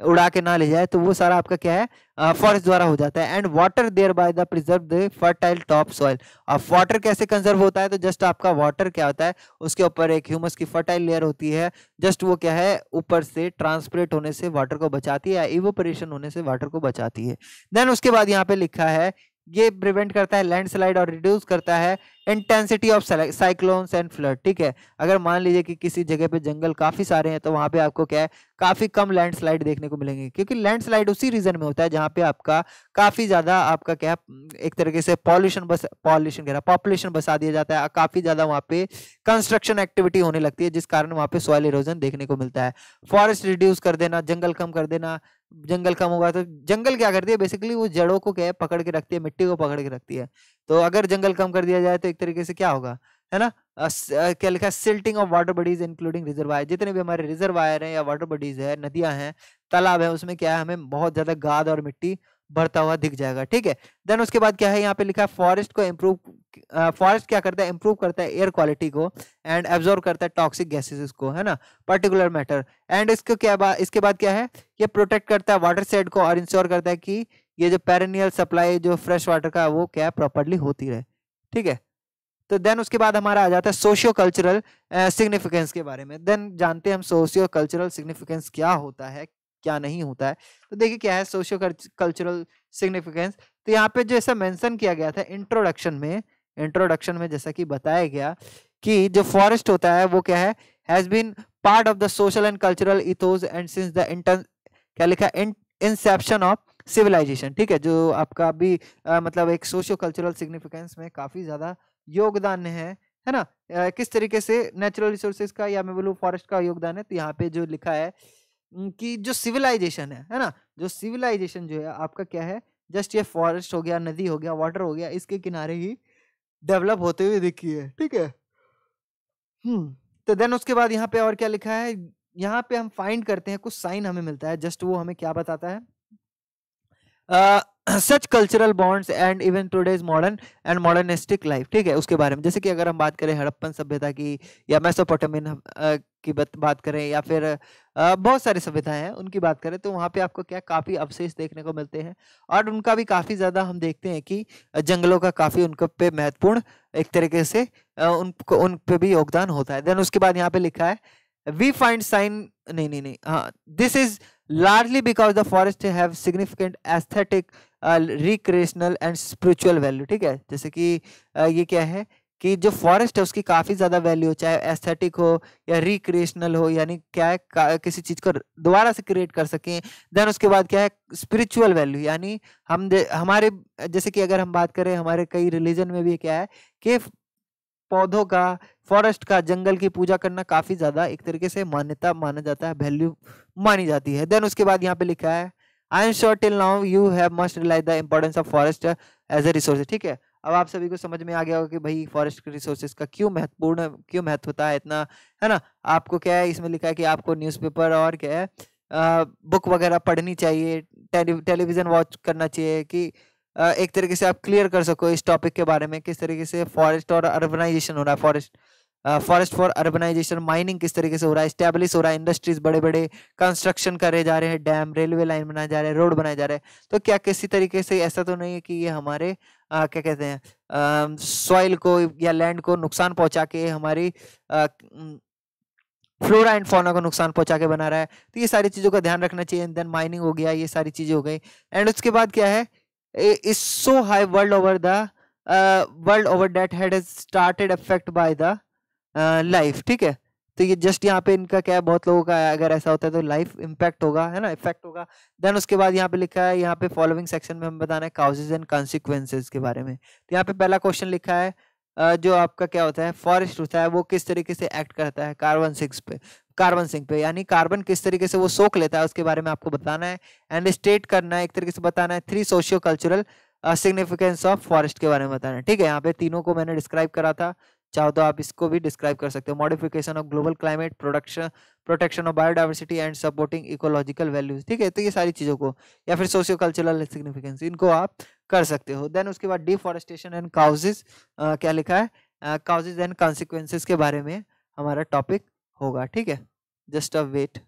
उड़ा के ना ले जाए तो वो सारा आपका क्या है फॉरेस्ट द्वारा हो जाता है and water thereby the preserve the fertile top soil अब वाटर कैसे कंजर्व होता है तो जस्ट आपका वाटर क्या होता है उसके ऊपर एक ह्यूमस की फर्टाइल लेयर होती है जस्ट वो क्या है ऊपर से ट्रांसपरेट होने से वाटर को बचाती है इवोपरेशन होने से वाटर को बचाती है देन उसके बाद यहाँ पे लिखा है ये प्रिवेंट करता है लैंडस्लाइड और रिड्यूस करता है intensity of cyclones and flood ठीक है अगर मान लीजिए कि किसी जगह पे जंगल काफ़ी सारे हैं तो वहां पे आपको क्या है काफ़ी कम लैंडस्लाइड देखने को मिलेंगे क्योंकि लैंडस्लाइड उसी रीजन में होता है जहाँ पे आपका काफ़ी ज़्यादा आपका क्या है एक तरीके से पॉल्यूशन बस पॉल्यूशन कह रहा पॉपुलेशन बसा दिया जाता है काफ़ी ज़्यादा वहां पे कंस्ट्रक्शन एक्टिविटी होने लगती है जिस कारण वहां पे सॉयल इरोजन देखने को मिलता है फॉरेस्ट रिड्यूस कर देना जंगल कम कर देना जंगल कम होगा तो जंगल क्या करती है बेसिकली वो जड़ों को क्या है पकड़ के रखती है मिट्टी को पकड़ के रखती है तो अगर जंगल कम कर दिया जाए तो एक तरीके से क्या होगा है ना क्या लिखा है silting of water bodies including reservoir जितने भी हमारे रिजर्वायर हैं या वाटर बॉडीज है नदियां हैं तालाब है उसमें क्या है हमें बहुत ज़्यादा गाद और मिट्टी बढ़ता हुआ दिख जाएगा ठीक है देन उसके बाद क्या है यहाँ पे लिखा है फॉरेस्ट को इम्प्रूव फॉरेस्ट क्या करता है इम्प्रूव करता है एयर क्वालिटी को एंड एब्जॉर्व करता है टॉक्सिक गैसेस को है ना पर्टिकुलर मैटर एंड इसको क्या बा, इसके बाद क्या है ये प्रोटेक्ट करता है वाटर सेड को और इंश्योर करता है कि ये जो पेरेनियल सप्लाई जो फ्रेश वाटर का वो क्या प्रॉपरली होती रहे ठीक है तो देन उसके बाद हमारा आ जाता है सोशियो कल्चरल सिग्निफिकेंस के बारे में देन जानते हैं हम सोशियो कल्चरल सिग्निफिकेंस क्या होता है क्या नहीं होता है तो देखिए क्या है सोशियो कल्चरल सिग्निफिकेंस तो यहाँ पे जो ऐसा मेंशन किया गया था इंट्रोडक्शन में इंट्रोडक्शन में जैसा कि बताया गया कि जो फॉरेस्ट होता है वो क्या है has been part of the social and cultural ethos and since the inter क्या लिखा इंसेप्शन ऑफ सिविलाइजेशन ठीक है जो आपका भी आ, मतलब एक सोशियो कल्चरल सिग्निफिकेंस में काफ़ी ज़्यादा योगदान है है ना आ, किस तरीके से नेचुरल रिसोर्सेज का या मैं बोलूँ फॉरेस्ट का योगदान है तो यहाँ पे जो लिखा है कि जो सिविलाइजेशन है है ना जो सिविलाइजेशन जो है आपका क्या है जस्ट ये फॉरेस्ट हो गया नदी हो गया वाटर हो गया इसके किनारे ही डेवलप होते हुए दिखी है ठीक है हम्म तो देन उसके बाद यहाँ पे और क्या लिखा है यहाँ पे हम फाइंड करते हैं कुछ साइन हमें मिलता है जस्ट वो हमें क्या बताता है such cultural bonds and even today's modern and modernistic life ठीक है उसके बारे में जैसे कि अगर हम बात करें हड़प्पन सभ्यता की या मैसोपोटामिन की बात करें या फिर बहुत सारी सभ्यताएं हैं उनकी बात करें तो वहाँ पे आपको क्या काफ़ी अवशेष देखने को मिलते हैं और उनका भी काफ़ी ज़्यादा हम देखते हैं कि जंगलों का काफ़ी उनके पे महत्वपूर्ण एक तरीके से उनको उन पर भी योगदान होता है देन उसके बाद यहाँ पे लिखा है वी फाइंड साइन नहीं नहीं नहीं हाँ this is largely because the forest have significant aesthetic, uh, recreational and spiritual value. ठीक है जैसे कि uh, ये क्या है कि जो फॉरेस्ट है उसकी काफ़ी ज़्यादा वैल्यू हो चाहे एस्थेटिक हो या रिक्रिएशनल हो यानी क्या है किसी चीज़ को दोबारा से क्रिएट कर सकें देन उसके बाद क्या है स्पिरिचुअल वैल्यू यानी हम हमारे जैसे कि अगर हम बात करें हमारे कई रिलीजन में भी क्या है कि पौधों का फॉरेस्ट का जंगल की पूजा करना काफी ज्यादा एक तरीके से मान्यता माना जाता है वैल्यू मानी जाती है देन उसके बाद यहाँ पे लिखा है I am sure till now you have must realise the importance of forest as a resource ठीक है अब आप सभी को समझ में आ गया होगा कि भाई फॉरेस्ट के रिसोर्सेज का क्यों महत्वपूर्ण क्यों महत्व होता है इतना है ना आपको क्या है इसमें लिखा है कि आपको न्यूज़पेपर और क्या है आ, बुक वगैरह पढ़नी चाहिए टेलीविज़न वॉच करना चाहिए कि एक तरीके से आप क्लियर कर सको इस टॉपिक के बारे में किस तरीके से फॉरेस्ट और अर्बनाइजेशन हो रहा है forest forest for urbanisation mining किस तरीके से हो रहा है स्टैब्लिश हो रहा है इंडस्ट्रीज बड़े बड़े कंस्ट्रक्शन करे जा रहे हैं डैम रेलवे लाइन बनाए जा रहे हैं रोड बनाए जा रहे हैं तो क्या किसी तरीके से ऐसा तो नहीं है कि ये हमारे आ, क्या कहते हैं सॉइल को या लैंड को नुकसान पहुंचा के हमारी आ, फ्लोरा एंड फोना को नुकसान पहुंचा के बना रहा है तो ये सारी चीज़ों का ध्यान रखना चाहिए देन माइनिंग हो गया ये सारी चीज़ें हो गई एंड उसके बाद क्या है is so high world over the uh, world over that had started affect by the uh, life ठीक है तो ये जस्ट यहाँ पे इनका क्या है बहुत लोगों का अगर ऐसा होता है तो लाइफ इम्पैक्ट होगा है ना इफेक्ट होगा देन उसके बाद यहाँ पे लिखा है यहाँ पे फॉलोइंग सेक्शन में हमें बताना है काउजेज एंड कॉन्सिक्वेंसेज के बारे में तो यहाँ पे पहला क्वेश्चन लिखा है uh, जो आपका क्या होता है फॉरेस्ट होता है वो किस तरीके से एक्ट करता है कार्बन सिक्स पे कार्बन सिंक पे यानी कार्बन किस तरीके से वो सोख लेता है उसके बारे में आपको बताना है एंड स्टेट करना है एक तरीके से बताना है three socio cultural significance of forest के बारे में बताना है ठीक है यहाँ पे तीनों को मैंने डिस्क्राइब करा था चाहो तो आप इसको भी डिस्क्राइब कर सकते हो modification of global climate production protection of biodiversity and supporting ecological values ठीक है तो ये सारी चीज़ों को या फिर सोशियो कल्चरल सिग्निफिकेंस इनको आप कर सकते हो देन उसके बाद डिफॉरेस्टेशन एंड काउजेज क्या लिखा है काउजेज एंड कॉन्सिक्वेंसेज के बारे में हमारा टॉपिक होगा ठीक है जस्ट अ वेट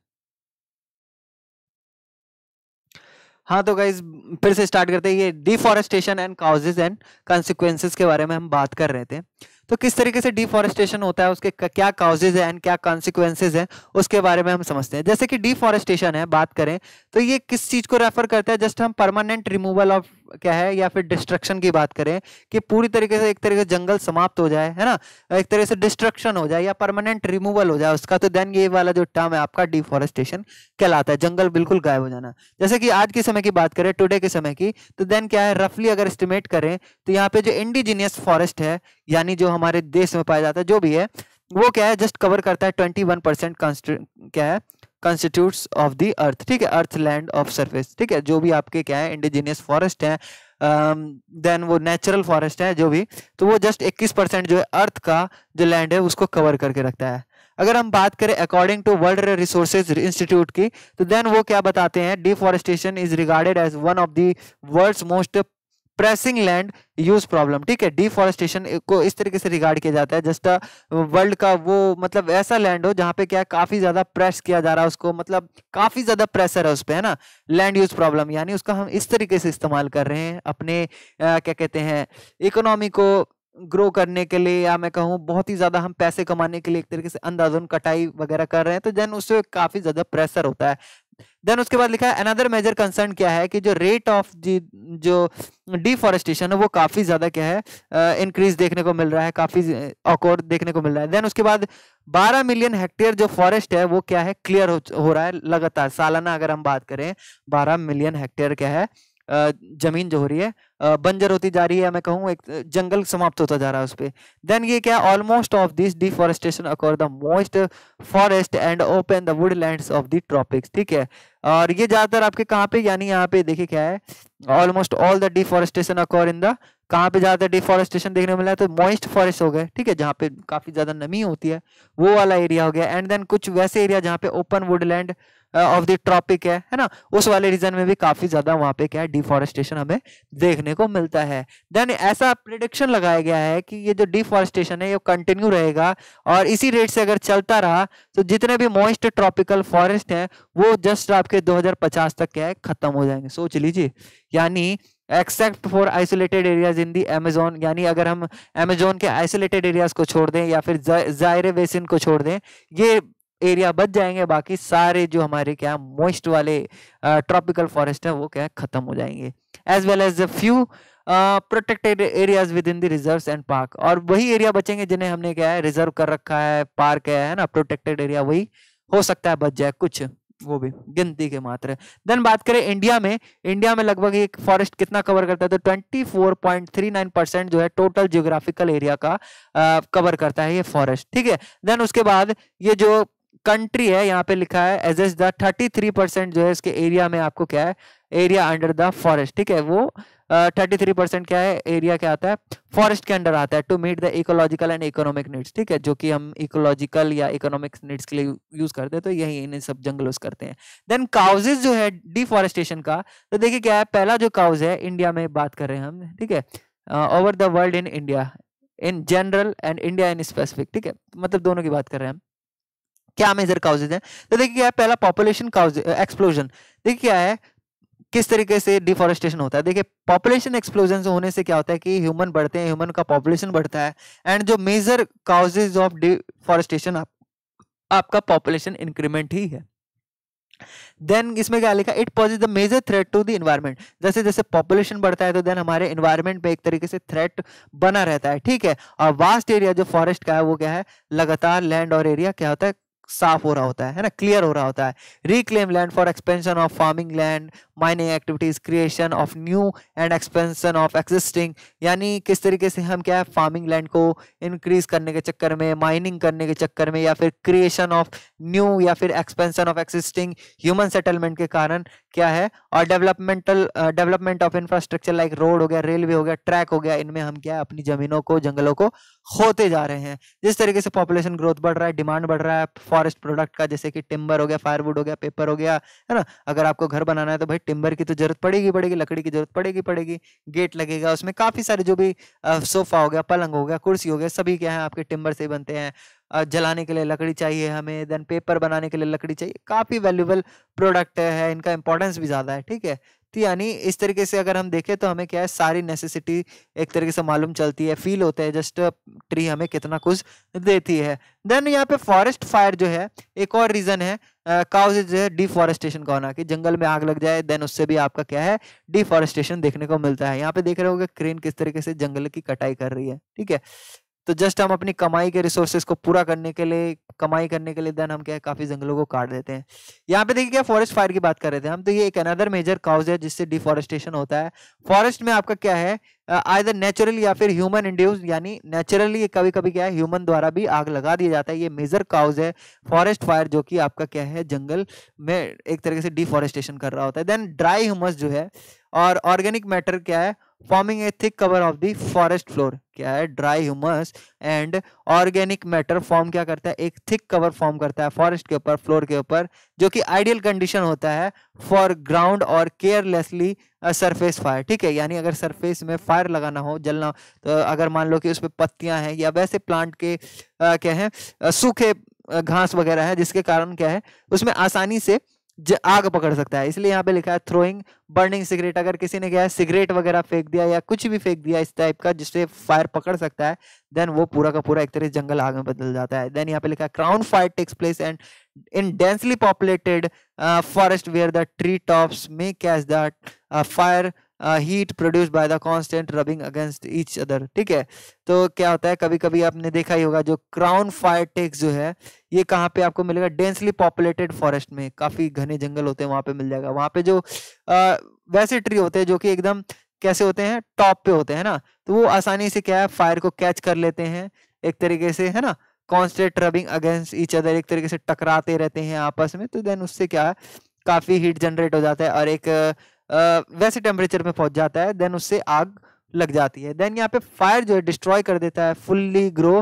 हाँ तो गाइज फिर से स्टार्ट करते हैं ये deforestation and causes and consequences के बारे में हम बात कर रहे थे तो किस तरीके से डिफॉरेस्टेशन होता है उसके क्या काउजेज है एंड क्या कॉन्सिक्वेंसेज है उसके बारे में हम समझते हैं जैसे कि डिफॉरेस्टेशन है बात करें तो ये किस चीज़ को रेफर करता है जस्ट हम परमानेंट रिमूवल ऑफ क्या है या फिर डिस्ट्रक्शन की बात करें कि पूरी तरीके से एक तरीके से जंगल समाप्त हो जाए है ना एक तरह से डिस्ट्रक्शन हो जाए या परमानेंट रिमूवल हो जाए उसका तो देन ये वाला जो टर्म है आपका डिफॉरेस्टेशन कहलाता है जंगल बिल्कुल गायब हो जाना जैसे कि आज के समय की बात करें टुडे के समय की तो देन क्या है रफली अगर एस्टिमेट करें तो यहाँ पे जो इंडिजीनियस फॉरेस्ट है यानी जो हमारे देश में पाया जाता है जो भी है वो क्या है जस्ट कवर करता है ट्वेंटी वन परसेंट क्या है कंस्टिट्यूट्स ऑफ दी अर्थ ठीक है अर्थ लैंड ऑफ सरफेस ठीक है जो भी आपके क्या है इंडिजीनियस फॉरेस्ट है देन वो नेचुरल फॉरेस्ट है जो भी तो वो जस्ट 21 परसेंट जो है अर्थ का जो लैंड है उसको कवर करके रखता है अगर हम बात करें according to World Resources Institute की तो देन वो क्या बताते हैं deforestation is regarded as one of the most pressing land use problem ठीक है डिफॉरेस्टेशन को इस तरीके से रिगार्ड किया जाता है जस्ट वर्ल्ड का वो मतलब ऐसा लैंड हो जहाँ पे क्या काफी ज्यादा प्रेस किया जा रहा है उसको मतलब काफी ज्यादा प्रेशर है उस पर है ना लैंड यूज प्रॉब्लम यानी उसका हम इस तरीके से इस्तेमाल कर रहे हैं अपने आ, क्या कहते हैं इकोनॉमी को ग्रो करने के लिए या मैं कहूँ बहुत ही ज़्यादा हम पैसे कमाने के लिए एक तरीके से अंदाजन कटाई वगैरह कर रहे हैं तो देन उससे काफ़ी ज़्यादा प्रेशर होता है देन उसके बाद लिखा है अनदर मेजर कंसर्न क्या है कि जो रेट ऑफ जो डिफॉरेस्टेशन है वो काफी ज्यादा क्या है इंक्रीज uh, देखने को मिल रहा है काफी ऑकवर्ड देखने को मिल रहा है देन उसके बाद 12 मिलियन हेक्टेयर जो फॉरेस्ट है वो क्या है क्लियर हो, हो रहा है लगातार सालाना अगर हम बात करें 12 मिलियन हेक्टेयर क्या है uh, जमीन जो हो रही है बंजर होती जा रही है मैं कहूँ एक जंगल समाप्त होता जा रहा है उस पर देन ये क्या almost of this deforestation occur the most forest and open the wood land of the tropics ठीक है और ये ज़्यादातर आपके कहाँ पे यानी यहाँ पे देखिए क्या है almost all the deforestation occur in the कहाँ पे ज़्यादा डिफॉरेस्टेशन देखने मिला है तो मॉइस्ट फॉरेस्ट हो गए ठीक है जहाँ पे काफ़ी ज़्यादा नमी होती है वो वाला एरिया हो गया एंड देन कुछ वैसे एरिया जहाँ पे open woodland of the tropic है है ना उस वाले रीजन में भी काफी ज्यादा वहां पे क्या है डिफॉरेस्टेशन हमें देखने को मिलता है देन ऐसा प्रिडिक्शन लगाया गया है कि ये जो डिफॉरेस्टेशन है ये कंटिन्यू रहेगा और इसी रेट से अगर चलता रहा तो जितने भी मोइस्ट ट्रॉपिकल फॉरेस्ट हैं वो जस्ट आपके 2050 तक क्या है खत्म हो जाएंगे सोच लीजिए यानी except for isolated areas in the Amazon यानी अगर हम एमेजोन के आइसोलेटेड एरियाज को छोड़ दें या फिर जायरे बेसिन को छोड़ दें ये एरिया बच जाएंगे बाकी सारे जो हमारे क्या मोइस्ट वाले ट्रॉपिकल फॉरेस्ट है वो क्या खत्म हो जाएंगे as well as few protected areas within the reserve and park और वही एरिया बचेंगे जिन्हें हमने क्या है रिजर्व कर रखा है पार्क है, है ना प्रोटेक्टेड एरिया वही हो सकता है बच जाए कुछ वो भी गिनती के मात्र देन बात करें इंडिया में इंडिया में लगभग एक फॉरेस्ट कितना कवर करता है तो 24.39 परसेंट जो है टोटल जियोग्राफिकल एरिया का कवर करता है ये फॉरेस्ट ठीक है देन उसके बाद ये जो कंट्री है यहाँ पे लिखा है as as thirty three percent जो है इसके एरिया में आपको क्या है एरिया अंडर द फॉरेस्ट ठीक है वो थर्टी थ्री परसेंट क्या है एरिया क्या आता है फॉरेस्ट के अंडर आता है to meet the ecological and economic needs ठीक है जो कि हम इकोलॉजिकल या इकोनॉमिक नीड्स के लिए यूज करते हैं तो यही इन सब जंगल यूज करते हैं देन काउजेज जो है डिफॉरेस्टेशन का तो देखिए क्या है पहला जो काउज है इंडिया में बात कर रहे हैं हम ठीक है over the world in India in general and India in specific ठीक है मतलब दोनों की बात कर रहे हैं हम क्या मेजर काउजेज हैं तो देखिए क्या है पहला पॉपुलेशन काउज एक्सप्लोजन देखिए क्या है किस तरीके से डिफॉरेस्टेशन होता है देखिए पॉपुलेशन एक्सप्लोजन होने से क्या होता है कि ह्यूमन बढ़ते हैं ह्यूमन का पॉपुलेशन बढ़ता है एंड जो मेजर काउजेज ऑफ डिफॉरेस्टेशन आप, आपका पॉपुलेशन इंक्रीमेंट ही है देन इसमें क्या लिखा it poses the major threat to the environment जैसे जैसे पॉपुलेशन बढ़ता है तो देन हमारे इन्वायरमेंट पे एक तरीके से थ्रेट बना रहता है ठीक है और वास्ट एरिया जो फॉरेस्ट का है वो क्या है लगातार लैंड और एरिया क्या होता है साफ हो रहा होता है है ना क्लियर हो रहा होता है reclaim land for expansion of farming land mining activities creation of new and expansion of existing यानी किस तरीके से हम क्या है फार्मिंग लैंड को इंक्रीज करने के चक्कर में माइनिंग करने के चक्कर में या फिर क्रिएशन ऑफ न्यू या फिर expansion of existing human settlement के कारण क्या है और developmental development of infrastructure like road हो गया रेलवे हो गया ट्रैक हो गया इनमें हम क्या है अपनी ज़मीनों को जंगलों को खोते जा रहे हैं जिस तरीके से पॉपुलेशन ग्रोथ बढ़ रहा है डिमांड बढ़ रहा है फॉरेस्ट प्रोडक्ट का जैसे कि टिम्बर हो गया फायरवुड हो गया पेपर हो गया है ना अगर आपको घर बनाना है तो भाई टिम्बर की तो जरूरत पड़ेगी पड़ेगी लकड़ी की जरूरत पड़ेगी पड़ेगी गेट लगेगा उसमें काफ़ी सारे जो भी सोफ़ा हो गया पलंग हो गया कुर्सी हो गया सभी क्या है आपके टिम्बर से बनते हैं जलाने के लिए लकड़ी चाहिए हमें देन पेपर बनाने के लिए लकड़ी चाहिए काफ़ी वैल्यूबल प्रोडक्ट है इनका इंपॉर्टेंस भी ज़्यादा है ठीक है तो यानी इस तरीके से अगर हम देखें तो हमें क्या है सारी नेसेसिटी एक तरीके से मालूम चलती है फील होता है जस्ट ट्री हमें कितना कुछ देती है देन यहाँ पे फॉरेस्ट फायर जो है एक और रीज़न है काउज जो है डिफॉरेस्टेशन का होना कि जंगल में आग लग जाए देन उससे भी आपका क्या है डिफॉरेस्टेशन देखने को मिलता है यहाँ पे देख रहे हो क्रेन किस तरीके से जंगल की कटाई कर रही है ठीक है तो जस्ट हम अपनी कमाई के रिसोर्सेस को पूरा करने के लिए कमाई करने के लिए देन हम क्या है काफी जंगलों को काट देते हैं यहाँ पे देखिए क्या फॉरेस्ट फायर की बात कर रहे थे हम तो ये एक अनदर मेजर काउज है जिससे डिफॉरेस्टेशन होता है फॉरेस्ट में आपका क्या है आयदर नेचुरल या फिर ह्यूमन इंड्यूस यानी नेचुरली कभी कभी क्या है ह्यूमन द्वारा भी आग लगा दिया जाता है ये मेजर काउज है फॉरेस्ट फायर जो कि आपका क्या है जंगल में एक तरीके से डिफॉरेस्टेशन कर रहा होता है देन ड्राई ह्यूमस जो है और ऑर्गेनिक मैटर क्या है forming a thick cover of the forest floor क्या है dry humus and organic matter form क्या करता है एक थिक कवर फॉर्म करता है फॉरेस्ट के ऊपर फ्लोर के ऊपर जो कि आइडियल कंडीशन होता है फॉर ग्राउंड और केयरलेसली सरफेस फायर ठीक है यानी अगर सरफेस में फायर लगाना हो जलना तो अगर मान लो कि उस पर पत्तियां हैं या वैसे प्लांट के आ, क्या है सूखे घास वगैरह है जिसके कारण क्या है उसमें आसानी से आग पकड़ सकता है इसलिए यहाँ पे लिखा है थ्रोइंग बर्निंग सिगरेट अगर किसी ने क्या है सिगरेट वगैरह फेंक दिया या कुछ भी फेंक दिया इस टाइप का जिससे फायर पकड़ सकता है देन वो पूरा का पूरा एक तरह जंगल आग में बदल जाता है देन यहाँ पे लिखा है crown fire takes place and in densely populated forest where the tree tops may catch the fire heat produce by the constant rubbing against each other ठीक है तो क्या होता है कभी कभी आपने देखा ही होगा जो क्राउन फायर टेक्स जो है ये कहाँ पे आपको मिलेगा डेंसली पॉपुलेटेड फॉरेस्ट में काफी घने जंगल होते हैं वहां पे मिल जाएगा वहां पे जो आ, uh, वैसे ट्री होते हैं जो कि एकदम कैसे होते हैं टॉप पे होते हैं ना तो वो आसानी से क्या है फायर को कैच कर लेते हैं एक तरीके से है ना constant rubbing against each other एक तरीके से टकराते रहते हैं आपस में तो देन उससे क्या है काफ़ी हीट जनरेट हो जाता है और एक वैसे टेम्परेचर में पहुंच जाता है देन उससे आग लग जाती है देन यहाँ पे फायर जो है डिस्ट्रॉय कर देता है फुल्ली ग्रो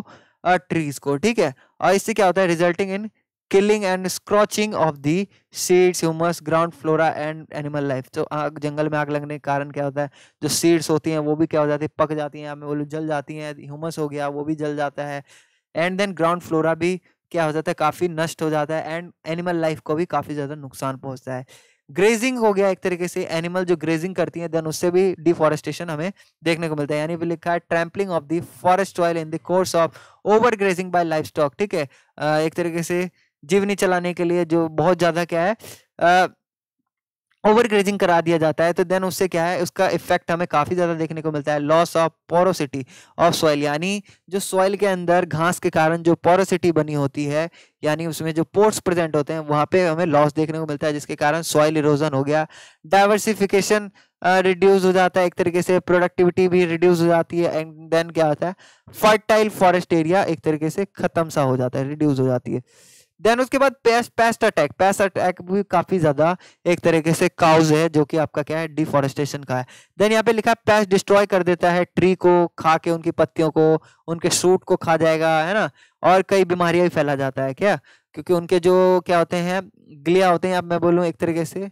ट्रीज को ठीक है और इससे क्या होता है resulting in killing and scorching of the seeds humus ground flora and animal life तो आग जंगल में आग लगने के कारण क्या होता है जो सीड्स होती हैं वो भी क्या हो जाती है पक जाती हैं वो जल जाती हैं ह्यूमस हो गया वो भी जल जाता है एंड देन ग्राउंड फ्लोरा भी क्या हो जाता है काफ़ी नष्ट हो जाता है एंड एनिमल लाइफ को भी काफ़ी ज़्यादा नुकसान पहुँचता है ग्रेजिंग हो गया एक तरीके से एनिमल जो ग्रेजिंग करती है देन उससे भी डिफॉरेस्टेशन हमें देखने को मिलता है यानी भी लिखा है trampling of the forest soil in the course of over grazing by livestock ठीक है एक तरीके से जीवनी चलाने के लिए जो बहुत ज़्यादा क्या है ओवरग्रेजिंग करा दिया जाता है तो देन उससे क्या है उसका इफेक्ट हमें काफ़ी ज़्यादा देखने को मिलता है loss of porosity of soil यानी जो सॉइल के अंदर घास के कारण जो पोरोसिटी बनी होती है यानी उसमें जो पोर्ट्स प्रेजेंट होते हैं वहाँ पे हमें लॉस देखने को मिलता है जिसके कारण सॉइल इरोजन हो गया डाइवर्सिफिकेशन रिड्यूस हो जाता है एक तरीके से प्रोडक्टिविटी भी रिड्यूस हो जाती है एंड देन क्या होता है फर्टाइल फॉरेस्ट एरिया एक तरीके से ख़त्म सा हो जाता है रिड्यूस हो जाती है देन उसके बाद pest pest attack pest attack भी काफी ज्यादा एक तरीके से काउज है जो कि आपका क्या है डिफोरेस्टेशन का है देन यहाँ पे लिखा है पेस्ट डिस्ट्रॉय कर देता है ट्री को खा के उनकी पत्तियों को उनके सूट को खा जाएगा है ना और कई बीमारियां भी फैला जाता है क्या क्योंकि उनके जो क्या होते हैं ग्लिया होते हैं अब मैं बोलूँ एक तरीके से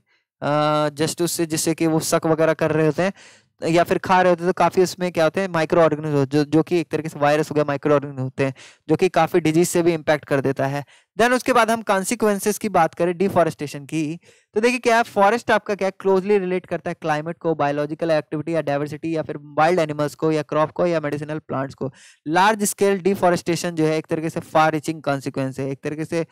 जस्ट उससे जिससे कि वो शक वगैरह कर रहे होते हैं या फिर खा रहे होते हैं तो काफी उसमें क्या होते हैं माइक्रो ऑर्गेनिज्म जो जो कि एक तरीके से वायरस हो गया माइक्रो ऑर्गेनिज्म होते हैं जो कि काफी डिजीज से भी इम्पैक्ट कर देता है देन उसके बाद हम कॉन्सिक्वेंसेज की बात करें डिफॉरेस्टेशन की तो देखिए क्या है फॉरेस्ट आपका क्या क्लोजली रिलेट करता है क्लाइमेट को बायोलॉजिकल एक्टिविटी या डाइवर्सिटी या फिर वाइल्ड एनिमल्स को या क्रॉप को या मेडिसिनल प्लांट्स को लार्ज स्केल डिफॉरेस्टेशन जो है एक तरीके से फार रीचिंग कॉन्सिक्वेंस है एक तरीके से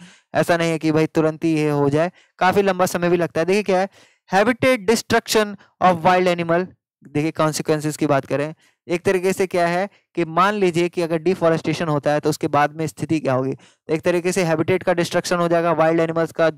ऐसा नहीं है कि भाई तुरंत ही ये हो जाए काफी लंबा समय भी लगता है देखिए क्या है habitat destruction of wild animal देखिए कॉन्सिक्वेंसेज की बात करें एक तरीके से क्या है कि मान लीजिए कि अगर डिफॉरेस्टेशन होता है तो उसके बाद में स्थिति क्या होगी तो एक तरीके से हैबिटेट का डिस्ट्रक्शन हो जाएगा वाइल्ड एनिमल्स का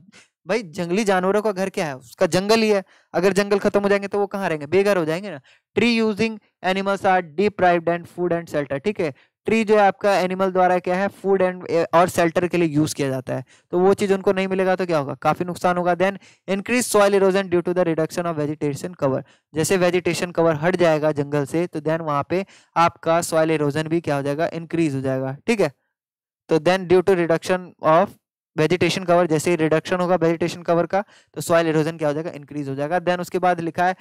भाई जंगली जानवरों का घर क्या है उसका जंगल ही है अगर जंगल खत्म हो जाएंगे तो वो कहाँ रहेंगे बेघर हो जाएंगे ना tree using animals are deprived and food and shelter ठीक है ट्री जो है आपका एनिमल द्वारा क्या है फूड एंड और सेल्टर के लिए यूज किया जाता है तो वो चीज उनको नहीं मिलेगा तो क्या होगा काफी नुकसान होगा then increase soil erosion due to the reduction of vegetation cover जैसे वेजिटेशन कवर हट जाएगा जंगल से तो देन वहां पे आपका सॉइल इरोजन भी क्या हो जाएगा इंक्रीज हो जाएगा ठीक है तो then due to reduction of vegetation cover जैसे रिडक्शन होगा वेजिटेशन कवर का तो सॉइल इरोजन क्या हो जाएगा इंक्रीज हो जाएगा देन उसके बाद लिखा है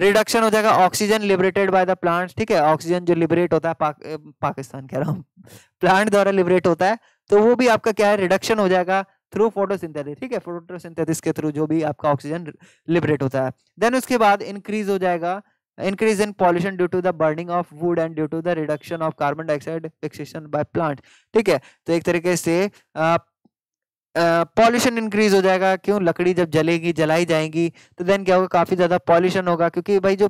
रिडक्शन हो जाएगा oxygen liberated by the plant ठीक है ऑक्सीजन जो लिबरेट होता है पाक, पाकिस्तान कह रहा हूँ प्लांट द्वारा लिबरेट होता है तो वो भी आपका क्या है रिडक्शन हो जाएगा थ्रू फोटोसिंथेसिस ठीक है फोटोसिंथेसिस के थ्रू जो भी आपका ऑक्सीजन लिबरेट होता है देन उसके बाद इंक्रीज हो जाएगा increase in pollution due to the burning of wood and due to the reduction of carbon dioxide fixation by plant ठीक है तो एक तरीके से पॉल्यूशन इंक्रीज हो जाएगा क्यों लकड़ी जब जलेगी जलाई जाएंगी तो देन क्या होगा काफ़ी ज़्यादा पॉल्यूशन होगा क्योंकि भाई जो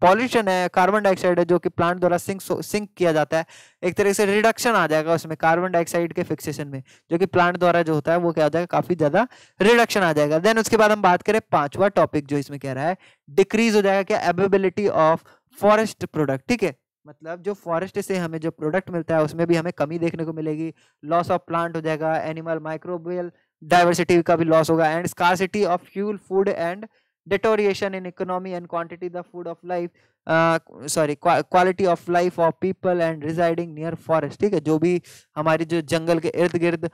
पॉल्यूशन है कार्बन डाइऑक्साइड है जो कि प्लांट द्वारा सिंक सिंक किया जाता है एक तरह से रिडक्शन आ जाएगा उसमें कार्बन डाइऑक्साइड के फिक्सेशन में जो कि प्लांट द्वारा जो होता है वो क्या हो जाएगा काफ़ी ज़्यादा रिडक्शन आ जाएगा देन उसके बाद हम बात करें पांचवा टॉपिक जो इसमें कह रहा है डिक्रीज हो जाएगा क्या एवेबिलिटी ऑफ फॉरेस्ट प्रोडक्ट ठीक है मतलब जो फॉरेस्ट से हमें जो प्रोडक्ट मिलता है उसमें भी हमें कमी देखने को मिलेगी लॉस ऑफ प्लांट हो जाएगा एनिमल माइक्रोबियल डाइवर्सिटी का भी लॉस होगा and scarcity of fuel food and deterioration in economy and quantity the food of life sorry quality of life of people and residing near forest ठीक है जो भी हमारी जो जंगल के इर्द गिर्द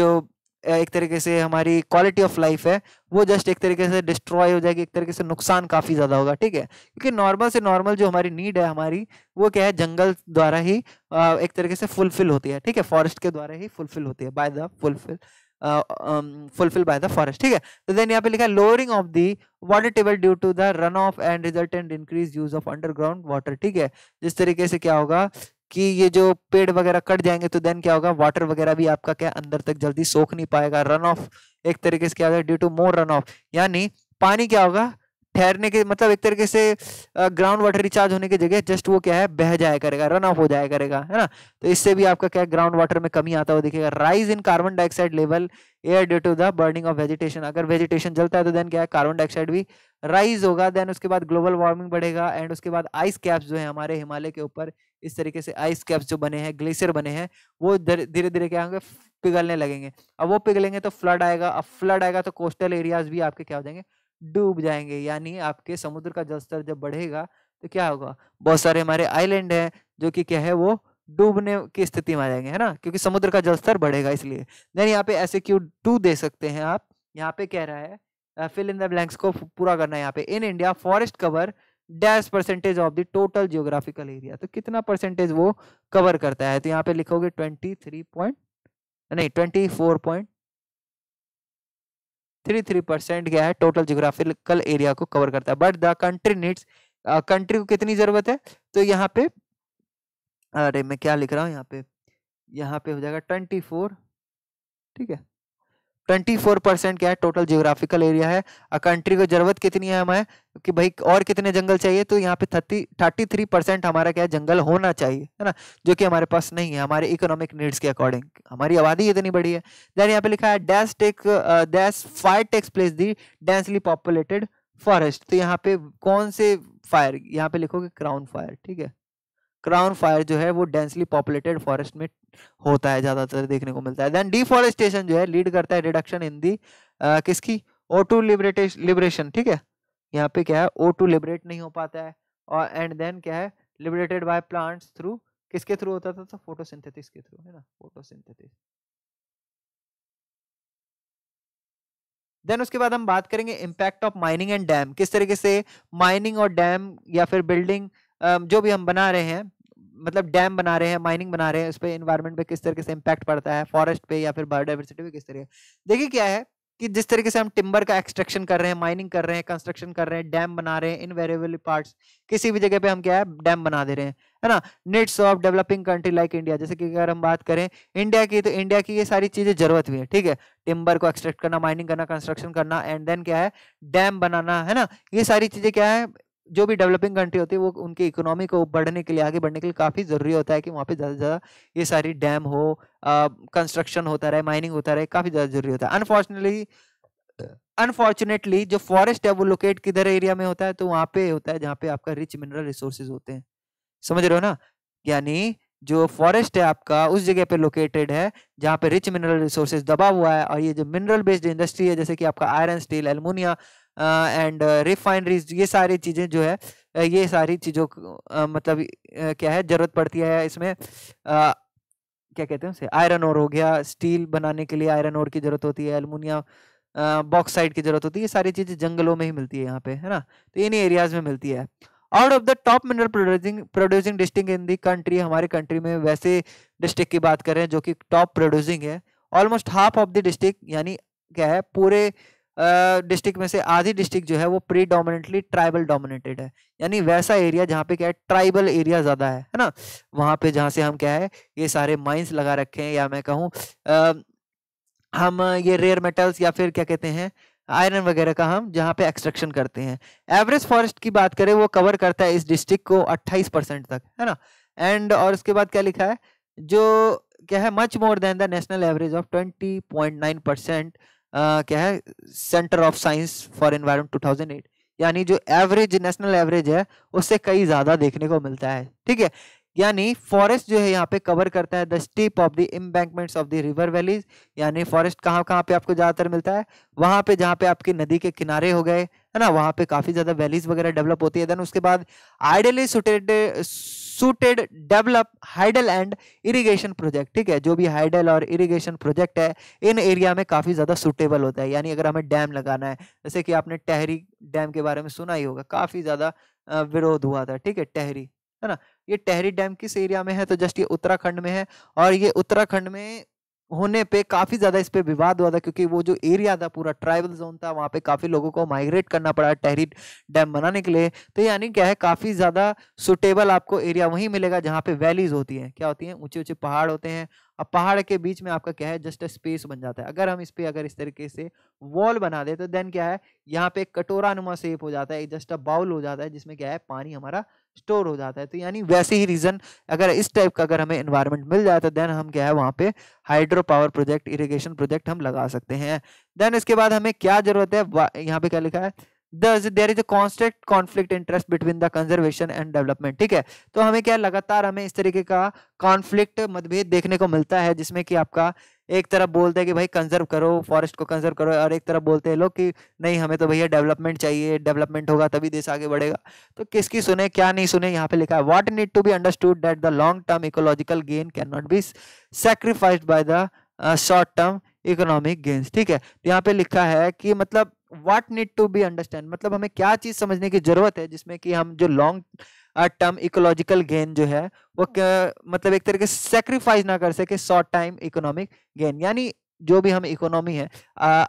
जो एक तरीके से हमारी क्वालिटी ऑफ लाइफ है वो जस्ट एक तरीके से डिस्ट्रॉय हो जाएगी एक तरीके से नुकसान काफ़ी ज़्यादा होगा ठीक है क्योंकि नॉर्मल से नॉर्मल जो हमारी नीड है हमारी वो क्या है जंगल द्वारा ही एक तरीके से फुलफिल होती है ठीक है फॉरेस्ट के द्वारा ही फुलफिल होती है by the fulfil fulfil by the forest ठीक है तो देन यहाँ पे लिखा है lowering of the water table due to the run off and resultant increase use of underground water ठीक है जिस तरीके से क्या होगा कि ये जो पेड़ वगैरह कट जाएंगे तो देन क्या होगा वाटर वगैरह भी आपका क्या अंदर तक जल्दी सोख नहीं पाएगा रन ऑफ एक तरीके से क्या होगा due to more run off यानी पानी क्या होगा ठहरने के मतलब एक तरीके से ग्राउंड वाटर रिचार्ज होने की जगह जस्ट वो क्या है बह जाया करेगा रन ऑफ हो जाया करेगा है ना तो इससे भी आपका क्या ग्राउंड वाटर में कमी आता हुआ दिखेगा rise in carbon dioxide level air due to the burning of vegetation अगर वेजिटेशन जलता है तो देन क्या है कार्बन डाइऑक्साइड भी राइज होगा देन उसके बाद ग्लोबल वार्मिंग बढ़ेगा एंड उसके बाद आइस कैप्स जो है हमारे हिमालय के ऊपर इस तरीके से आइस कैप्स जो बने हैं ग्लेशियर बने हैं वो धीरे धीरे क्या होंगे पिघलने लगेंगे अब वो पिघलेंगे तो फ्लड आएगा अब फ्लड आएगा तो कोस्टल एरियाज भी आपके क्या हो जाएंगे डूब जाएंगे यानी आपके समुद्र का जलस्तर जब बढ़ेगा तो क्या होगा बहुत सारे हमारे आइलैंड हैं जो कि क्या है वो डूबने की स्थिति में आ जाएंगे है ना क्योंकि समुद्र का जलस्तर बढ़ेगा इसलिए देन यहाँ पे ऐसे क्यू टू दे सकते हैं आप यहाँ पे कह रहा है फिल इन द ब्लैंक्स को पूरा करना है यहाँ पे in India forest cover dash percentage of the total geographical area तो कितना परसेंटेज वो कवर करता है तो यहाँ पे लिखोगे ट्वेंटी थ्री पॉइंट नहीं twenty four point three three percent क्या है टोटल जियोग्राफिकल एरिया को कवर करता है but the country needs country को कितनी ज़रूरत है तो यहाँ पे अरे मैं क्या लिख रहा हूँ यहाँ पे यहाँ पे हो जाएगा ट्वेंटी फोर ठीक है ट्वेंटी फोर परसेंट क्या है टोटल जियोग्राफिकल एरिया है अ कंट्री को जरूरत कितनी है हमें कि भाई और कितने जंगल चाहिए तो यहाँ पे थर्टी थर्टी थ्री परसेंट हमारा क्या है जंगल होना चाहिए है ना जो कि हमारे पास नहीं है हमारे इकोनॉमिक नीड्स के अकॉर्डिंग हमारी आबादी इतनी बड़ी है देन यहाँ पे लिखा है dash take dash fire takes place the densely populated forest तो यहाँ पे कौन से फायर यहाँ पे लिखोगे क्राउन फायर ठीक है क्राउन फायर जो है वो डेंसली पॉपुलेटेड फॉरेस्ट में होता है ज़्यादातर देखने को मिलता है देन डिफॉरेस्टेशन जो है लीड करता है रिडक्शन इन दी किसकी ओ टू लिबरेशन ठीक है यहाँ पे क्या है ओ टू लिबरेट नहीं हो पाता है और एंड देन क्या है लिबरेटेड बाय प्लांट्स थ्रू किसके थ्रू होता था तो फोटोसिंथेसिस के थ्रू है ना फोटोसिंथेसिस देन उसके बाद हम बात करेंगे impact of mining and dam किस तरीके से माइनिंग और डैम या फिर बिल्डिंग जो भी हम बना रहे हैं मतलब डैम बना रहे हैं माइनिंग बना रहे हैं उस पर इन्वायरमेंट पे किस तरीके से इम्पैक्ट पड़ता है फॉरेस्ट पे या फिर बायोडाइवर्सिटी पे किस तरीके देखिए क्या है कि जिस तरीके से हम टिम्बर का एक्सट्रैक्शन कर रहे हैं माइनिंग कर रहे हैं कंस्ट्रक्शन कर रहे हैं डैम बना रहे हैं इन वेरिएबल पार्ट्स किसी भी जगह पे हम क्या है डैम बना दे रहे हैं है ना needs of developing country like India जैसे कि अगर हम बात करें इंडिया की तो इंडिया की ये सारी चीज़ें जरूरत भी है ठीक है टिम्बर को एक्सट्रैक्ट करना माइनिंग करना कंस्ट्रक्शन करना एंड देन क्या है डैम बनाना है ना ये सारी चीज़ें क्या है जो भी डेवलपिंग कंट्री होती है वो उनकी इकोनॉमी को बढ़ने के लिए आगे बढ़ने के लिए काफ़ी ज़रूरी होता है कि वहाँ पे ज़्यादा से ज़्यादा ये सारी डैम हो कंस्ट्रक्शन होता रहे माइनिंग होता रहे काफ़ी ज़्यादा ज़रूरी होता है अनफॉर्चुनेटली अनफॉर्चुनेटली जो फॉरेस्ट है वो लोकेट किधर एरिया में होता है तो वहाँ पे होता है जहाँ पे आपका रिच मिनरल रिसोर्सेज होते हैं समझ रहे हो ना यानी जो फॉरेस्ट है आपका उस जगह पे लोकेटेड है जहाँ पे रिच मिनरल रिसोर्सेज दबा हुआ है और ये जो मिनरल बेस्ड इंडस्ट्री है जैसे कि आपका iron steel alumina and refineries uh, ये सारी चीज़ें जो है ये सारी चीज़ों मतलब क्या है ज़रूरत पड़ती है इसमें आ, क्या कहते हैं उसे आयरन और हो गया स्टील बनाने के लिए आयरन और की ज़रूरत होती है एलमिनियम बॉक्साइड की ज़रूरत होती है ये सारी चीज़ें जंगलों में ही मिलती है यहाँ पे है ना तो इन्हीं एरियाज में मिलती है out of the top mineral producing producing district in the country हमारे कंट्री में वैसे डिस्ट्रिक्ट की बात करें जो कि टॉप प्रोड्यूसिंग है almost half of the district यानी क्या है पूरे डिस्ट्रिक्ट में से आधी डिस्ट्रिक्ट जो है वो प्री डोमिनेटली ट्राइबल डोमिनेटेड है यानी वैसा एरिया जहाँ पे क्या है ट्राइबल एरिया ज़्यादा है है ना वहाँ पे जहाँ से हम क्या है ये सारे माइंस लगा रखे हैं या मैं कहूँ हम ये रेयर मेटल्स या फिर क्या कहते हैं आयरन वगैरह का हम जहाँ पे एक्सट्रक्शन करते हैं एवरेज फॉरेस्ट की बात करें वो कवर करता है इस डिस्ट्रिक्ट को अट्ठाईस परसेंट तक है ना एंड और उसके बाद क्या लिखा है जो क्या है much more than the national average of twenty percent क्या है centre of science for environment 2008 यानी जो एवरेज नेशनल एवरेज है उससे कई ज्यादा देखने को मिलता है ठीक है यानी फॉरेस्ट जो है यहाँ पे कवर करता है the steep of the embankments of the river valleys यानी फॉरेस्ट कहाँ कहाँ पे आपको ज़्यादातर मिलता है वहां पे जहाँ पे आपकी नदी के किनारे हो गए है ना वहाँ पे काफ़ी ज़्यादा वैलीज वगैरह डेवलप होती है देन उसके बाद ideally suited suited develop hydel and irrigation project ठीक है जो भी हाइडल और इरिगेशन प्रोजेक्ट है इन एरिया में काफ़ी ज़्यादा सूटेबल होता है यानी अगर हमें डैम लगाना है जैसे कि आपने टहरी डैम के बारे में सुना ही होगा काफ़ी ज़्यादा विरोध हुआ था ठीक है टहरी है ना ये टहरी डैम किस एरिया में है तो जस्ट ये उत्तराखंड में है और ये उत्तराखंड में होने पे काफी ज्यादा इस पे विवाद हुआ था क्योंकि वो जो एरिया था पूरा ट्राइबल जोन था वहां पे काफी लोगों को माइग्रेट करना पड़ा टहरी डैम बनाने के लिए तो यानी क्या है काफी ज्यादा सुटेबल आपको एरिया वहीं मिलेगा जहाँ पे वैलीज होती हैं क्या होती हैं ऊंचे ऊंचे पहाड़ होते हैं अब पहाड़ के बीच में आपका क्या है जस्ट अ स्पेस बन जाता है अगर हम इस पर अगर इस तरीके से वॉल बना दे तो देन क्या है यहाँ पे कटोरा नुमा सेप हो जाता है जस्ट अ बाउल हो जाता है जिसमें क्या है पानी हमारा स्टोर हो जाता है तो यानी वैसे ही रीजन अगर इस टाइप का अगर हमें इन्वायरमेंट मिल जाता है देन हम क्या है वहाँ पे hydro power project irrigation project हम लगा सकते हैं देन इसके बाद हमें क्या जरूरत है यहाँ पे क्या लिखा है thus there is a constant conflict interest between the conservation and development ठीक है तो हमें क्या लगातार हमें इस तरीके का कॉन्फ्लिक्ट मतभेद देखने को मिलता है जिसमें कि आपका एक तरफ बोलते हैं कि भाई कंजर्व करो फॉरेस्ट को कंजर्व करो और एक तरफ बोलते हैं लोग कि नहीं हमें तो भैया डेवलपमेंट चाहिए डेवलपमेंट होगा तभी देश आगे बढ़ेगा तो किसकी सुने क्या नहीं सुने यहाँ पे लिखा है what need to be understood that the long term ecological gain can not be sacrificed by the short term economic gains ठीक है तो यहाँ पे लिखा है कि मतलब what need to be understand मतलब हमें क्या चीज समझने की जरूरत है जिसमें कि हम जो लॉन्ग टर्म इकोलॉजिकल गेन जो है वो हाँ। मतलब एक तरह से सेक्रीफाइस ना कर सके शॉर्ट टाइम इकोनॉमिक गेन यानी जो भी हम इकोनॉमी है uh,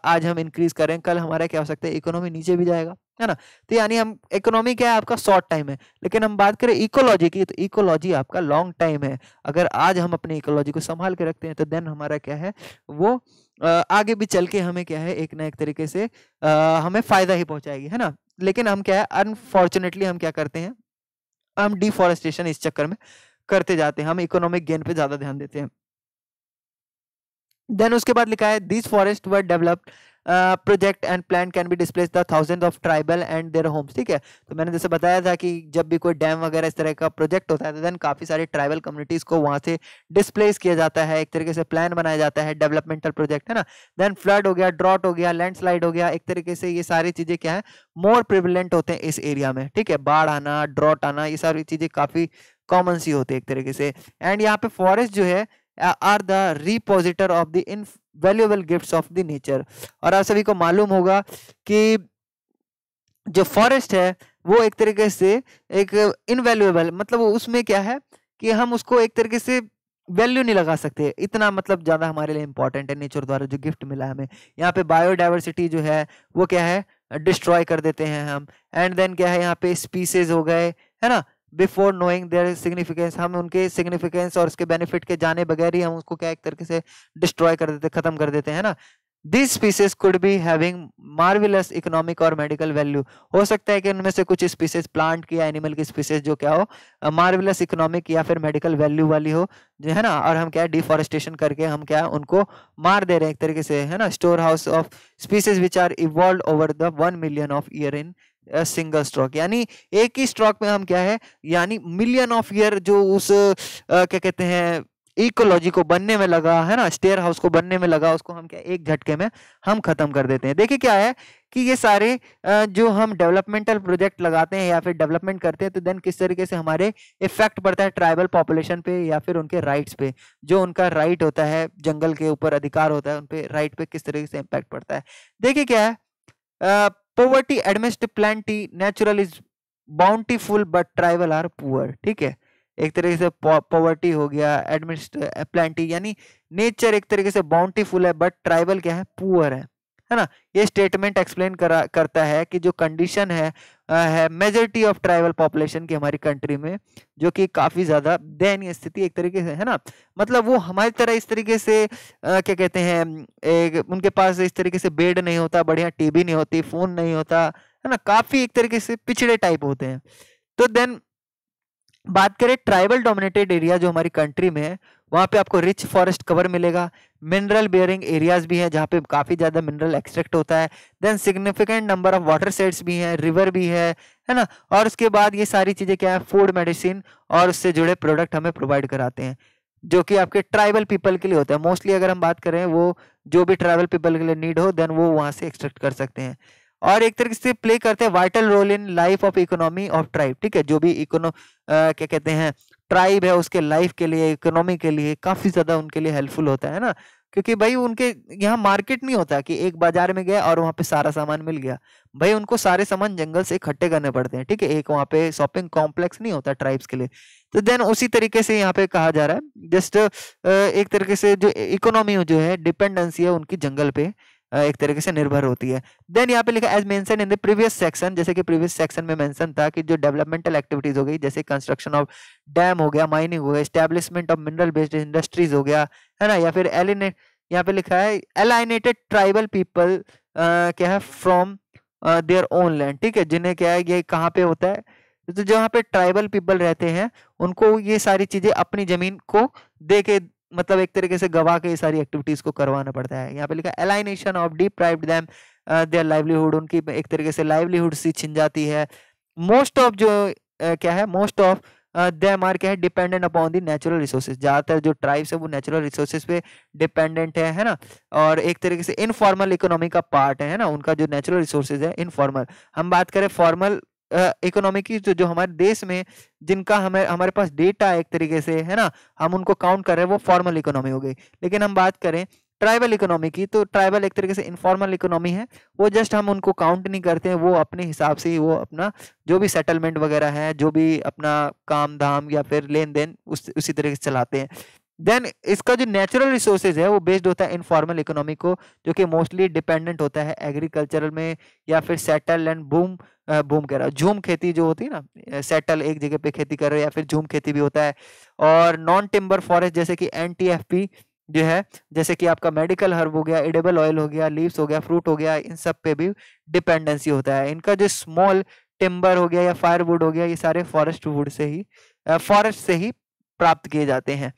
आज हम इंक्रीज करें कल हमारा क्या हो सकता है इकोनॉमी नीचे भी जाएगा है ना तो यानी हम इकोनॉमी क्या है आपका शॉर्ट टाइम है लेकिन हम बात करें इकोलॉजी की तो इकोलॉजी आपका लॉन्ग टाइम है अगर आज हम अपने इकोलॉजी को संभाल के रखते हैं तो देन हमारा क्या है वो आगे भी चल के हमें क्या है एक ना एक तरीके से हमें फायदा ही पहुंचाएगी है ना लेकिन हम क्या है अनफॉर्चुनेटली हम क्या करते हैं हम डिफॉरेस्टेशन इस चक्कर में करते जाते हैं हम इकोनॉमिक गेन पे ज्यादा ध्यान देते हैं देन उसके बाद लिखा है this forest were developed project and plan can be displace the thousand of tribal and their homes ठीक है तो मैंने जैसे बताया था कि जब भी कोई डैम वगैरह इस तरह का प्रोजेक्ट होता है तो देन काफ़ी सारे ट्राइबल कम्युनिटीज़ को वहाँ से डिस्प्लेस किया जाता है एक तरीके से प्लान बनाया जाता है डेवलपमेंटल प्रोजेक्ट है ना देन फ्लड हो गया ड्रॉट हो गया लैंडस्लाइड हो गया एक तरीके से ये सारी चीज़ें क्या है मोर प्रिविलेंट होते हैं इस एरिया में ठीक है बाढ़ आना ड्रॉट आना ये सारी चीज़ें काफ़ी कॉमन सी होती है एक तरीके से एंड यहाँ पे फॉरेस्ट जो है are the repository of the valuable gifts of the nature और आप सभी को मालूम होगा कि जो फॉरेस्ट है वो एक तरीके से एक इनवैल्यूएबल मतलब उसमें क्या है कि हम उसको एक तरीके से वैल्यू नहीं लगा सकते इतना मतलब ज़्यादा हमारे लिए इंपॉर्टेंट है नेचर द्वारा जो गिफ्ट मिला हमें यहाँ पे बायोडाइवर्सिटी जो है वो क्या है डिस्ट्रॉय कर देते हैं हम एंड देन क्या है यहाँ पे स्पीसीज हो गए है ना बिफोर नोइंग देयर सिग्निफिकेंस हम उनके सिग्निफिकेंस और उसके बेनिफिट के जाने बगैर ही हम उसको क्या एक तरीके से डिस्ट्रॉय कर देते खत्म कर देते हैं ना this species could be having marvellous economic और मेडिकल वैल्यू हो सकता है कि उनमें से कुछ स्पीसीज प्लांट की या एनिमल की स्पीसीज जो क्या हो मार्विलस इकोनॉमिक या फिर मेडिकल वैल्यू वाली हो जो है ना और हम क्या है डिफॉरेस्टेशन करके हम क्या है उनको मार दे रहे हैं एक तरीके से है ना store house of species which are evolve over the one million of year in single stroke यानी एक ही स्ट्रोक में हम क्या है यानी मिलियन ऑफ ईयर जो उस क्या कहते हैं इकोलॉजी को बनने में लगा है ना स्टेयर हाउस को बनने में लगा उसको हम क्या एक झटके में हम खत्म कर देते हैं देखिए क्या है कि ये सारे जो हम डेवलपमेंटल प्रोजेक्ट लगाते हैं या फिर डेवलपमेंट करते हैं तो देन किस तरीके से हमारे इफेक्ट पड़ता है ट्राइबल पॉपुलेशन पे या फिर उनके राइट्स पे जो उनका राइट होता है जंगल के ऊपर अधिकार होता है उन राइट पे किस तरीके से इम्पैक्ट पड़ता है देखिए क्या है poverty amidst plenty natural is bountiful but tribal are poor ठीक है एक तरीके से पॉवर्टी हो गया एडमिस्ट प्लेंटी uh, यानी नेचर एक तरीके से बाउंटीफुल है बट ट्राइबल क्या है पुअर है है ना ये स्टेटमेंट एक्सप्लेन करा करता है कि जो कंडीशन है है मेजोरिटी ऑफ ट्राइबल पॉपुलेशन की हमारी कंट्री में जो कि काफ़ी ज़्यादा दयनीय स्थिति एक तरीके से है ना मतलब वो हमारी तरह इस तरीके से आ, क्या कहते हैं एक उनके पास इस तरीके से बेड नहीं होता बढ़िया टीवी नहीं होती फ़ोन नहीं होता है ना काफ़ी एक तरीके से पिछड़े टाइप होते हैं तो देन बात करें ट्राइबल डोमिनेटेड एरिया जो हमारी कंट्री में है वहाँ पे आपको रिच फॉरेस्ट कवर मिलेगा मिनरल बियरिंग एरियाज भी हैं जहाँ पे काफ़ी ज़्यादा मिनरल एक्सट्रैक्ट होता है then significant number of water sets भी हैं रिवर भी है है ना और उसके बाद ये सारी चीज़ें क्या है फूड मेडिसिन और उससे जुड़े प्रोडक्ट हमें प्रोवाइड कराते हैं जो कि आपके ट्राइबल पीपल के लिए होता है मोस्टली अगर हम बात करें वो जो भी ट्राइबल पीपल के लिए नीड हो देन वो वहाँ से एक्सट्रैक्ट कर सकते हैं और एक तरीके से प्ले करते हैं vital role in life of economy of tribe ठीक है जो भी इकोनो क्या कहते हैं ट्राइब है उसके लाइफ के लिए इकोनॉमी के लिए काफी ज्यादा उनके लिए हेल्पफुल होता है ना क्योंकि भाई उनके यहाँ मार्केट नहीं होता कि एक बाजार में गया और वहां पे सारा सामान मिल गया भाई उनको सारे सामान जंगल से इकट्ठे करने पड़ते हैं ठीक है एक वहाँ पे शॉपिंग कॉम्प्लेक्स नहीं होता ट्राइब्स के लिए तो देन उसी तरीके से यहाँ पे कहा जा रहा है जस्ट एक तरीके से जो इकोनॉमी जो है डिपेंडेंसी है उनकी जंगल पे एक तरीके से निर्भर होती है देन यहाँ पे लिखा as mention in the previous section जैसे कि प्रीवियस सेक्शन में मेंशन था कि जो डेवलपमेंटल एक्टिविटीज हो गई जैसे कंस्ट्रक्शन ऑफ डैम हो गया माइनिंग हो गया establishment of mineral based industries हो गया है ना या फिर एलिनेट यहाँ पे लिखा है एलाइनेटेड ट्राइबल पीपल क्या है फ्रॉम देयर ओन लैंड ठीक है जिन्हें क्या है ये कहाँ पे होता है तो जहाँ पे ट्राइबल पीपल रहते हैं उनको ये सारी चीजें अपनी जमीन को दे के मतलब एक तरीके से गवा के सारी एक्टिविटीज को करवाना पड़ता है यहाँ पे लिखा alienation of deprived them their livelihood उनकी एक तरीके से लाइवलीहुड सी छिन जाती है मोस्ट ऑफ जो uh, क्या है मोस्ट ऑफ देम आर क्या है dependent upon the natural resources ज़्यादातर जो ट्राइब्स है वो नेचुरल रिसोर्सेज पे डिपेंडेंट है है ना और एक तरीके से इनफॉर्मल इकोनॉमी का पार्ट है ना उनका जो नेचुरल रिसोर्सेज है इनफॉर्मल हम बात करें फॉर्मल की जो जो हमारे देश में जिनका हमें हमारे पास डेटा है एक तरीके से है ना हम उनको काउंट कर रहे हैं वो फॉर्मल इकोनॉमी हो गई लेकिन हम बात करें ट्राइबल इकोनॉमी की तो ट्राइबल एक तरीके से इनफॉर्मल इकोनॉमी है वो जस्ट हम उनको काउंट नहीं करते हैं वो अपने हिसाब से ही वो अपना जो भी सेटलमेंट वगैरह है जो भी अपना काम धाम या फिर लेन देन उस उसी तरीके से चलाते हैं देन इसका जो नेचुरल रिसोर्सेज है वो बेस्ड होता है इनफॉर्मल इकोनॉमी को जो कि मोस्टली डिपेंडेंट होता है एग्रीकल्चरल में या फिर सेटल एंड बूम बूम कह रहा झूम खेती जो होती है ना सेटल एक जगह पे खेती कर रहे या फिर झूम खेती भी होता है और नॉन टिम्बर फॉरेस्ट जैसे कि एन जो है जैसे कि आपका मेडिकल हर्ब हो गया एडेबल ऑयल हो गया लीव्स हो गया फ्रूट हो गया इन सब पे भी डिपेंडेंसी होता है इनका जो स्मॉल टिम्बर हो गया या फायरवुड हो गया ये सारे forest would say he forest से ही प्राप्त किए जाते हैं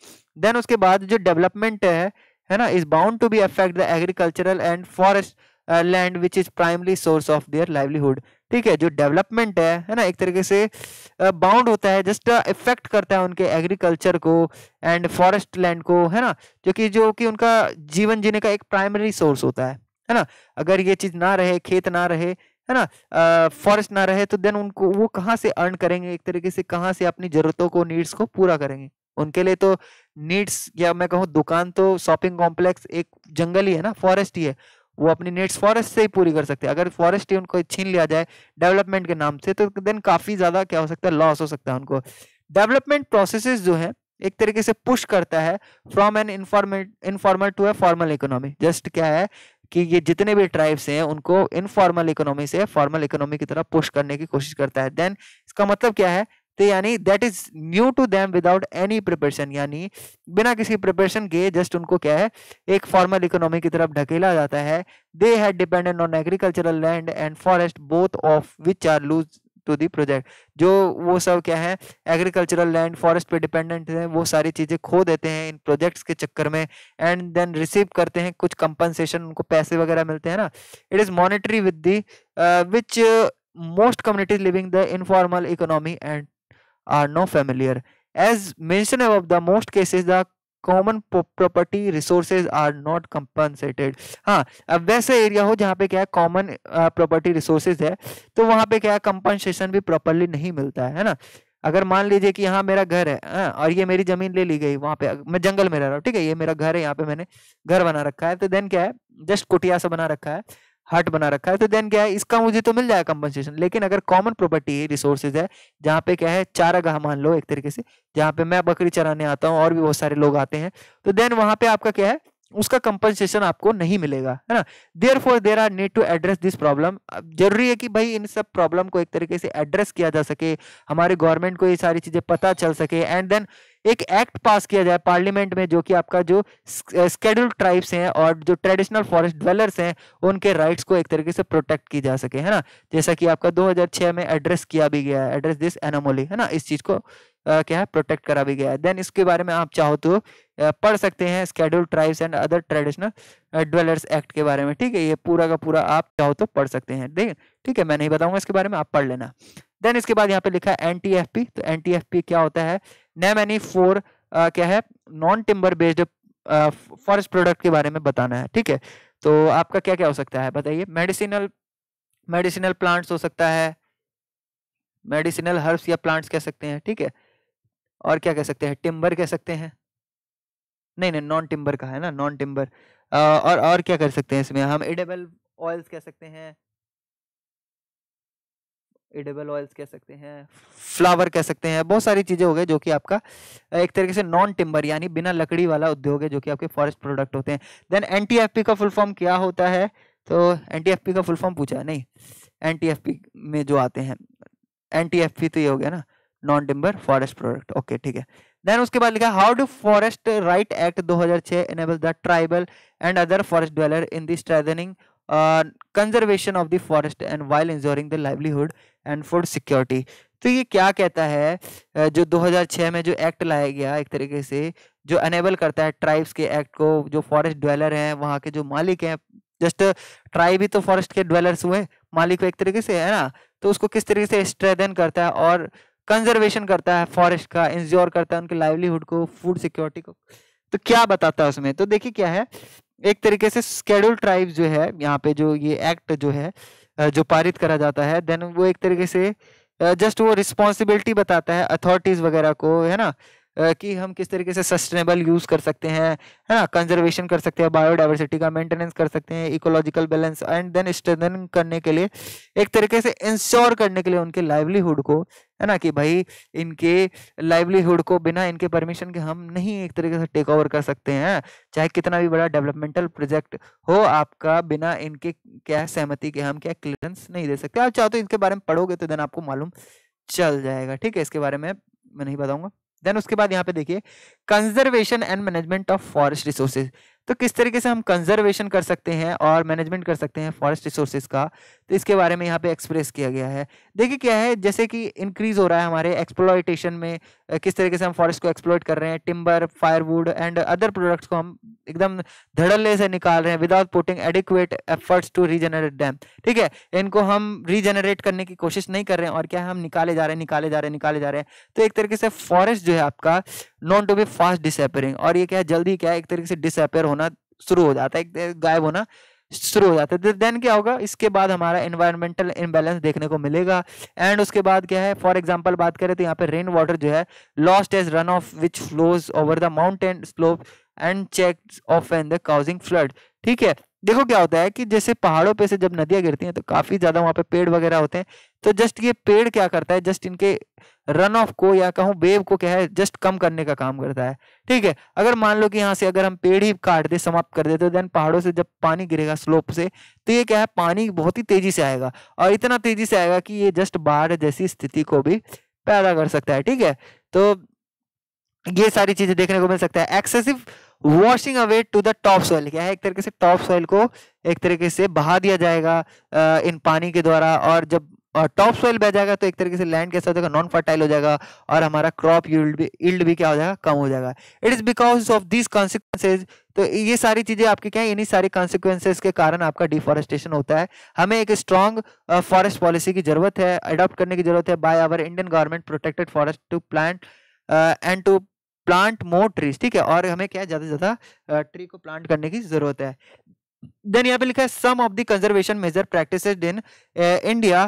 देन उसके बाद जो डेवलपमेंट है है ना is bound to be affect the agricultural and forest land which is primary source of their livelihood ठीक है जो डेवलपमेंट है है ना एक तरीके से बाउंड होता है जस्ट इफेक्ट करता है उनके एग्रीकल्चर को एंड फॉरेस्ट लैंड को है ना जो कि जो कि उनका जीवन जीने का एक प्राइमरी सोर्स होता है है ना अगर ये चीज़ ना रहे खेत ना रहे है ना फॉरेस्ट ना रहे तो देन उनको वो कहाँ से अर्न करेंगे एक तरीके से कहाँ से अपनी ज़रूरतों को नीड्स को पूरा करेंगे उनके लिए तो नीड्स या मैं कहूँ दुकान तो शॉपिंग कॉम्प्लेक्स एक जंगल ही है ना फॉरेस्ट ही है वो अपनी नीड्स फॉरेस्ट से ही पूरी कर सकते हैं अगर फॉरेस्ट ही उनको छीन लिया जाए डेवलपमेंट के नाम से तो देन काफ़ी ज़्यादा क्या हो सकता है लॉस हो सकता है उनको डेवलपमेंट प्रोसेस जो है एक तरीके से पुश करता है from an informate informal to a formal economy just क्या है कि ये जितने भी ट्राइब्स हैं उनको इनफॉर्मल इकोनॉमी से फॉर्मल इकोनॉमी की तरफ पुश करने की कोशिश करता है देन इसका मतलब क्या है तो यानी that is new to them without any preparation यानी बिना किसी प्रिपरेशन के जस्ट उनको क्या है एक फॉर्मल इकोनॉमी की तरफ ढकेला जाता है they had dependent on agricultural land and forest both of which are lose to the project जो वो सब क्या है एग्रीकल्चरल लैंड फॉरेस्ट पे डिपेंडेंट हैं वो सारी चीज़ें खो देते हैं इन प्रोजेक्ट्स के चक्कर में एंड देन रिसीव करते हैं कुछ कंपनसेशन उनको पैसे वगैरह मिलते हैं ना it is monetary with the which most communities living the informal economy and are no familiar. As mentioned above, the most cases the common property resources are not compensated हाँ अब वैसा एरिया हो जहाँ पे क्या है कॉमन प्रॉपर्टी रिसोर्सेज है तो वहाँ पे क्या है कंपनसेशन भी प्रॉपरली नहीं मिलता है है ना अगर मान लीजिए कि यहाँ मेरा घर है आ, हाँ, और ये मेरी जमीन ले ली गई वहाँ पे मैं जंगल में रह रहा हूँ ठीक है ये मेरा घर है यहाँ पे मैंने घर बना रखा है तो देन क्या है जस्ट कुटिया से बना रखा है हट बना रखा है तो देन क्या है इसका मुझे तो मिल जाएगा कंपनसेशन लेकिन अगर कॉमन प्रॉपर्टी रिसोर्सेज है जहाँ पे क्या है चारागाह मान लो एक तरीके से जहाँ पे मैं बकरी चराने आता हूँ और भी बहुत सारे लोग आते हैं तो देन वहां पे आपका क्या है उसका कंपनसेशन आपको नहीं मिलेगा है ना therefore there are need to address this problem जरूरी है कि भाई इन सब प्रॉब्लम को एक तरीके से एड्रेस किया जा सके हमारे गवर्नमेंट को ये सारी चीज़ें पता चल सके एंड देन एक एक्ट पास किया जाए पार्लियामेंट में जो कि आपका जो स्केड्यूल्ड ट्राइब्स हैं और जो ट्रेडिशनल फॉरेस्ट ड्वेलर्स हैं उनके राइट्स को एक तरीके से प्रोटेक्ट की जा सके है ना जैसा कि आपका 2006 में एड्रेस किया भी गया है एड्रेस दिस एनोमोली है ना इस चीज़ को Uh, क्या है प्रोटेक्ट करा भी गया है देन इसके बारे में आप चाहो तो uh, पढ़ सकते हैं schedule tribes and other traditional dwellers act के बारे में ठीक है ये पूरा का पूरा आप चाहो तो पढ़ सकते हैं देखिए ठीक है मैं नहीं बताऊंगा इसके बारे में आप पढ़ लेना देन इसके बाद यहाँ पे लिखा है एन तो एन क्या होता है नेम एनी फोर क्या है non timber based forest product के बारे में बताना है ठीक है तो आपका क्या क्या हो सकता है बताइए मेडिसिनल मेडिसिनल प्लांट्स हो सकता है मेडिसिनल हर्ब्स या प्लांट्स कह सकते हैं ठीक है और क्या कह सकते हैं टिम्बर कह सकते हैं नहीं नहीं नॉन टिम्बर का है ना नॉन टिम्बर uh, और और क्या कर सकते हैं इसमें हम एडेबल ऑयल्स कह सकते हैं एडेबल ऑयल्स कह सकते हैं फ्लावर कह सकते हैं बहुत सारी चीज़ें हो गई जो कि आपका एक तरीके से नॉन टिम्बर यानी बिना लकड़ी वाला उद्योग है जो कि आपके फॉरेस्ट प्रोडक्ट होते हैं देन एन का फुल फॉर्म क्या होता है तो एन का फुल फॉर्म पूछा है नहीं एन में जो आते हैं एन तो ये हो गया ना non timber forest product okay ठीक है देन उसके बाद लिखा how do forest right act 2006 हज़ार enable the tribal and other forest dweller in the strengthening conservation of the forest and while ensuring the livelihood and food security तो ये क्या कहता है uh, जो 2006 में जो एक्ट लाया गया एक तरीके से जो अनेबल करता है ट्राइब्स के एक्ट को जो फॉरेस्ट ड्वेलर हैं वहाँ के जो मालिक हैं जस्ट ट्राइब ही तो फॉरेस्ट के ड्वेलर्स हुए मालिक एक तरीके से है ना तो उसको किस तरीके से स्ट्रेदन करता है और कंजर्वेशन करता है फॉरेस्ट का इंज्योर करता है उनके लाइवलीहुड को फूड सिक्योरिटी को तो क्या बताता है उसमें तो देखिए क्या है एक तरीके से स्केड्यूल ट्राइब जो है यहाँ पे जो ये एक्ट जो है जो पारित करा जाता है देन वो एक तरीके से जस्ट वो रिस्पॉन्सिबिलिटी बताता है अथॉरिटीज वगैरह को है ना कि हम किस तरीके से सस्टेनेबल यूज कर सकते हैं है ना कंजर्वेशन कर सकते हैं बायोडाइवर्सिटी का मेंटेनेंस कर सकते हैं ecological balance and then strengthen करने के लिए एक तरीके से इंश्योर करने के लिए उनके लाइवलीहुड को है ना कि भाई इनके लाइवलीहुड को बिना इनके परमिशन के हम नहीं एक तरीके से टेक ओवर कर सकते हैं चाहे कितना भी बड़ा डेवलपमेंटल प्रोजेक्ट हो आपका बिना इनके क्या सहमति के हम क्या क्लियरेंस नहीं दे सकते आप चाहो तो इनके बारे में पढ़ोगे तो देन आपको मालूम चल जाएगा ठीक है इसके बारे में मैं नहीं बताऊंगा देन उसके बाद यहाँ पे देखिए conservation and management of forest resources तो किस तरीके से हम कंजर्वेशन कर सकते हैं और मैनेजमेंट कर सकते हैं फॉरेस्ट रिसोर्सेज का तो इसके बारे में यहाँ पे एक्सप्रेस किया गया है देखिए क्या है जैसे कि इंक्रीज हो रहा है हमारे एक्सप्लोइटेशन में किस तरीके से हम फॉरेस्ट को एक्सप्लोइट कर रहे हैं timber firewood and other products को हम एकदम धड़ल्ले से निकाल रहे हैं without putting adequate efforts to regenerate them ठीक है इनको हम रीजनरेट करने की कोशिश नहीं कर रहे हैं और क्या है हम निकाले जा रहे हैं निकाले जा रहे हैं निकाले जा रहे हैं तो एक तरीके से फॉरेस्ट जो है आपका known to be fast disappearing और ये क्या है जल्दी क्या है एक तरीके से डिसअपेयर होना शुरू हो जाता है गायब होना शुरू हो जाता है देन क्या होगा इसके बाद हमारा इन्वायरमेंटल इम्बेलेंस देखने को मिलेगा एंड उसके बाद क्या है फॉर एग्जाम्पल बात करें तो यहाँ पे रेन वाटर जो है lost as run off which flows over the mountain slope and check of an the causing flood ठीक है देखो क्या होता है कि जैसे पहाड़ों पे से जब नदियां गिरती हैं तो काफी ज्यादा वहां पे पेड़ वगैरह होते हैं तो जस्ट ये पेड़ क्या करता है जस्ट इनके रन ऑफ को या कहूं वेव को क्या है जस्ट कम करने का काम करता है ठीक है अगर मान लो कि यहाँ से अगर हम पेड़ ही काट दे समाप्त कर दे तो देन पहाड़ों से जब पानी गिरेगा स्लोप से तो ये क्या है पानी बहुत ही तेजी से आएगा और इतना तेजी से आएगा कि ये जस्ट बाढ़ जैसी स्थिति को भी पैदा कर सकता है ठीक है तो ये सारी चीजें देखने को मिल सकता है excessive washing away to the top soil क्या है एक तरीके से टॉप सॉइल को एक तरीके से बहा दिया जाएगा इन पानी के द्वारा और जब टॉप सॉइल बह जाएगा तो एक तरीके से लैंड कैसा हो जाएगा नॉन फर्टाइल हो जाएगा और हमारा क्रॉप ईल्ड भी भी क्या हो जाएगा कम हो जाएगा it is because of this consequences तो ये सारी चीज़ें आपके क्या है इन्हीं सारी कॉन्सिक्वेंसेज के कारण आपका डिफॉरेस्टेशन होता है हमें एक स्ट्रॉन्ग फॉरेस्ट पॉलिसी की जरूरत है अडॉप्ट करने की जरूरत है by our Indian government protected forest to plant and to plant more trees ठीक है और हमें क्या ज्यादा से ज्यादा ट्री को प्लांट करने की जरूरत है देन यहाँ पे लिखा है some of the conservation measure practice in India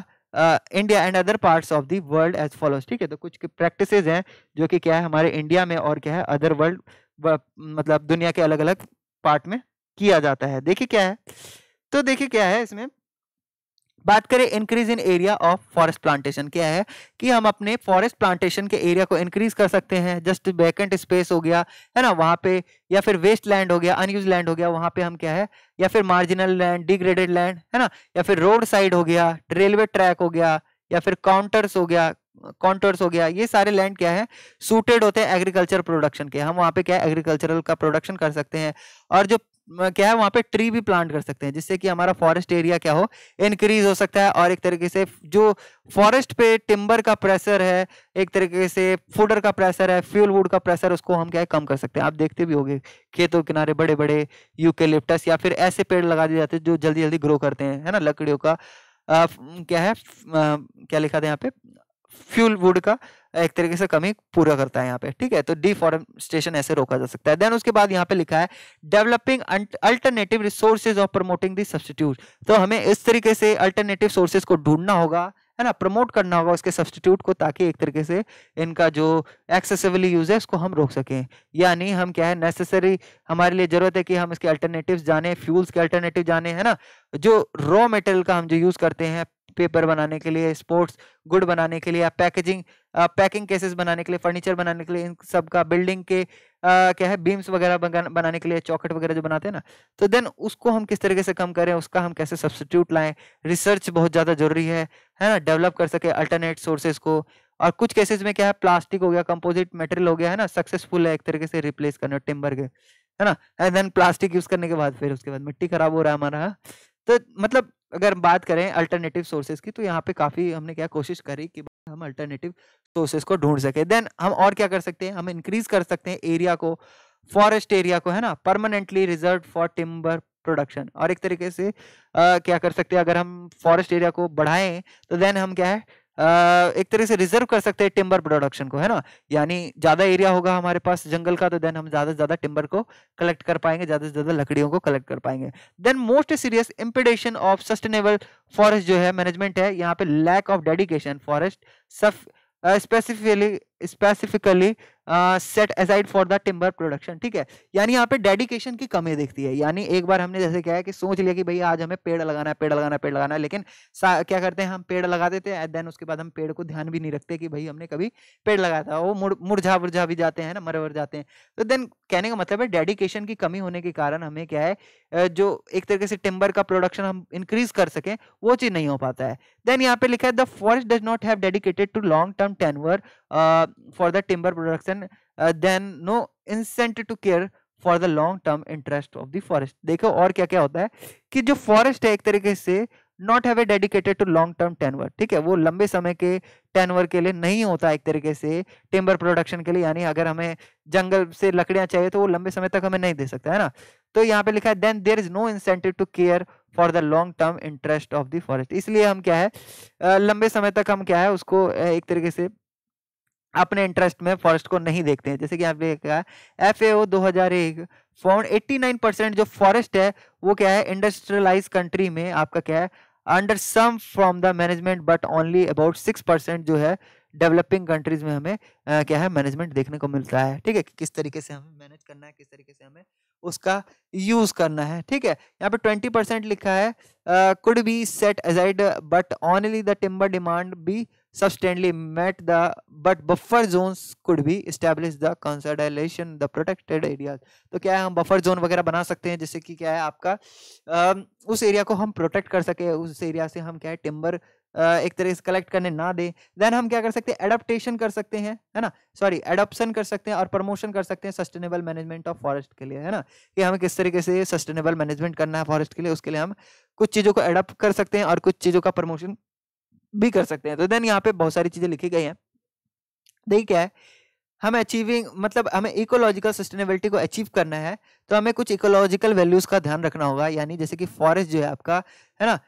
India and other part of the world as follows ठीक है तो कुछ प्रैक्टिस हैं जो कि क्या है हमारे इंडिया में और क्या है अदर वर्ल्ड मतलब दुनिया के अलग अलग पार्ट में किया जाता है देखिए क्या है तो देखिए क्या है इसमें बात करें increase in area of forest plantation क्या है कि हम अपने फॉरेस्ट प्लांटेशन के एरिया को इंक्रीज कर सकते हैं जस्ट वैकेंट स्पेस हो गया है ना वहाँ पे या फिर वेस्ट लैंड हो गया अनयूज लैंड हो गया वहाँ पे हम क्या है या फिर मार्जिनल लैंड डिग्रेडेड लैंड है ना या फिर रोड साइड हो गया रेलवे ट्रैक हो गया या फिर काउंटर्स हो गया काउंटर्स हो गया ये सारे लैंड क्या है सूटेड होते हैं एग्रीकल्चर प्रोडक्शन के हम वहाँ पे क्या है एग्रीकल्चरल का प्रोडक्शन कर सकते हैं और जो क्या है वहाँ पे ट्री भी प्लांट कर सकते हैं जिससे कि हमारा फॉरेस्ट एरिया क्या हो इंक्रीज हो सकता है और एक तरीके से जो फॉरेस्ट पे टिम्बर का प्रेशर है एक तरीके से फूडर का प्रेशर है फ्यूल वुड का प्रेशर उसको हम क्या है कम कर सकते हैं आप देखते भी होंगे खेतों किनारे बड़े बड़े यूकेलिप्टस या फिर ऐसे पेड़ लगा दिए जाते हैं जो जल्दी जल्दी ग्रो करते हैं है ना लकड़ियों का आ, क्या है आ, क्या लिखा था यहाँ पे फ्यूल वुड का एक तरीके से कमी पूरा करता है यहाँ पे ठीक है तो डिफॉरेस्टेशन ऐसे रोका जा सकता है देन उसके बाद यहाँ पे लिखा है developing alternative resources of promoting the substitute तो हमें इस तरीके से अल्टरनेटिव सोर्सेज को ढूंढना होगा है ना प्रमोट करना होगा उसके सब्सटीट्यूट को ताकि एक तरीके से इनका जो एक्सेसिबली यूज है उसको हम रोक सकें यानी हम क्या है नेसेसरी हमारे लिए ज़रूरत है कि हम इसके अल्टरनेटिव्स जाने फ्यूल्स के अल्टरनेटिव जाने है ना जो रॉ मेटेरियल का हम जो यूज़ करते हैं पेपर बनाने के लिए स्पोर्ट्स गुड बनाने के लिए पैकेजिंग पैकिंग केसेस बनाने के लिए फर्नीचर बनाने के लिए इन सब का बिल्डिंग के आ, क्या है बीम्स वगैरह बनाने के लिए चौखट वगैरह जो बनाते हैं ना तो देन उसको हम किस तरीके से कम करें उसका हम कैसे सब्सटीट्यूट लाएं रिसर्च बहुत ज़्यादा जरूरी है है ना डेवलप कर सके अल्टरनेट सोर्सेज को और कुछ केसेज में क्या है प्लास्टिक हो गया कंपोजिट मटेरियल हो गया है ना सक्सेसफुल है एक तरीके से रिप्लेस करना टिम्बर के है ना एंड देन प्लास्टिक यूज करने के बाद फिर उसके बाद मिट्टी खराब हो रहा है हमारा हाँ? तो मतलब अगर हम बात करें अल्टरनेटिव सोर्सेज की तो यहाँ पे काफ़ी हमने क्या कोशिश करी कि हम अल्टरनेटिव सोर्सेज को ढूंढ सके देन हम और क्या कर सकते हैं हम इंक्रीज कर सकते हैं एरिया को फॉरेस्ट एरिया को है ना permanently reserve for timber production और एक तरीके से आ, क्या कर सकते हैं अगर हम फॉरेस्ट एरिया को बढ़ाएं तो देन हम क्या है एक तरह से रिजर्व कर सकते हैं टिम्बर प्रोडक्शन को है ना यानी ज्यादा एरिया होगा हमारे पास जंगल का तो देन हम ज्यादा से ज्यादा टिम्बर को कलेक्ट कर पाएंगे ज्यादा से ज्यादा लकड़ियों को कलेक्ट कर पाएंगे then most serious impedition of sustainable forest जो है मैनेजमेंट है यहाँ पे लैक ऑफ डेडिकेशन फॉरेस्ट सफ specifically specifically set aside for the timber production ठीक है यानी यहाँ पे डेडिकेशन की कमी दिखती है यानी एक बार हमने जैसे क्या है कि सोच लिया कि भाई आज हमें पेड़ लगाना है पेड़ लगाना है पेड़ लगाना है लेकिन क्या करते हैं हम पेड़ लगा देते हैं देन उसके बाद हम पेड़ को ध्यान भी नहीं रखते कि भाई हमने कभी पेड़ लगाया था वो मुड़ मुरझा वुरझा भी जाते हैं ना मर वर जाते हैं तो देन कहने का मतलब है डेडिकेशन की कमी होने के कारण हमें क्या है जो एक तरीके से टिम्बर का प्रोडक्शन हम इंक्रीज कर सकें वो चीज़ नहीं हो पाता है देन यहाँ पे लिखा है the forest does not have dedicated to long term tenure for the timber production uh, then no incentive to care for the long term interest of the forest देखो और क्या क्या होता है कि जो फॉरेस्ट है एक तरीके से not have a dedicated to long term tenure ठीक है वो लंबे समय के टेनवर के लिए नहीं होता एक तरीके से टिम्बर प्रोडक्शन के लिए यानी अगर हमें जंगल से लकड़ियां चाहिए तो वो लंबे समय तक हमें नहीं दे सकता है ना तो यहाँ पे लिखा है then there is no incentive to care for the long term interest of the forest इसलिए हम क्या है लंबे समय तक हम क्या है उसको एक तरीके से अपने इंटरेस्ट में फॉरेस्ट को नहीं देखते हैं जैसे कि आपने कहा एफ ए ओ दो हजार एक एट्टी नाइन परसेंट जो फॉरेस्ट है वो क्या है इंडस्ट्रियलाइज कंट्री में आपका क्या है under some from the management but only about six percent जो है डेवलपिंग कंट्रीज में हमें आ, क्या है मैनेजमेंट देखने को मिलता है ठीक है कि किस तरीके से हमें मैनेज करना है किस तरीके से हमें उसका यूज़ करना है ठीक है यहाँ पे ट्वेंटी परसेंट लिखा है could be set aside but only the timber demand be substantially met the but buffer zones could be establish the consolidation the protected areas. तो क्या है हम buffer zone वगैरह बना सकते हैं जिससे कि क्या है आपका आ, उस एरिया को हम प्रोटेक्ट कर सके उस एरिया से हम क्या है टिम्बर एक तरह से कलेक्ट करने ना दे देन हम क्या कर सकते हैं एडप्टेशन कर सकते हैं है ना सॉरी एडप्शन कर सकते हैं और प्रमोशन कर सकते हैं सस्टेनेबल मैनेजमेंट ऑफ फॉरेस्ट के लिए है ना कि हमें किस तरीके से सस्टेनेबल मैनेजमेंट करना है फॉरेस्ट के लिए उसके लिए हम कुछ चीज़ों को एडप्ट कर सकते हैं और कुछ चीज़ों का प्रमोशन भी कर सकते हैं तो देन यहाँ पे बहुत सारी चीजें लिखी गई हैं देखिए क्या है हमें अचीविंग मतलब हमें इकोलॉजिकल सस्टेनेबिलिटी को अचीव करना है तो हमें कुछ इकोलॉजिकल वैल्यूज का ध्यान रखना होगा यानी जैसे कि फॉरेस्ट जो है आपका है ना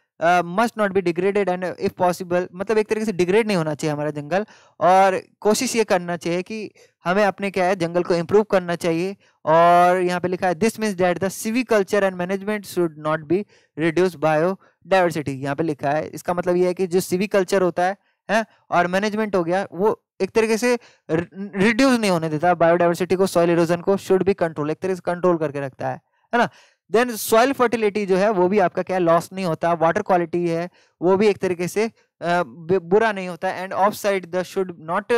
must not be degraded and if possible मतलब एक तरीके से डिग्रेड नहीं होना चाहिए हमारा जंगल और कोशिश ये करना चाहिए कि हमें अपने क्या है जंगल को इम्प्रूव करना चाहिए और यहाँ पे लिखा है this means that the and management should not be reduce biodiversity यहाँ पे लिखा है इसका मतलब ये है कि जो सिविक कल्चर होता है है और मैनेजमेंट हो गया वो एक तरीके से रिड्यूस नहीं होने देता बायोडाइवर्सिटी को सॉइल इरोजन को शुड भी कंट्रोल एक तरीके से कंट्रोल करके रखता है है ना देन सॉइल फर्टिलिटी जो है वो भी आपका क्या लॉस नहीं होता वाटर क्वालिटी है वो भी एक तरीके से बुरा नहीं होता and of side the should not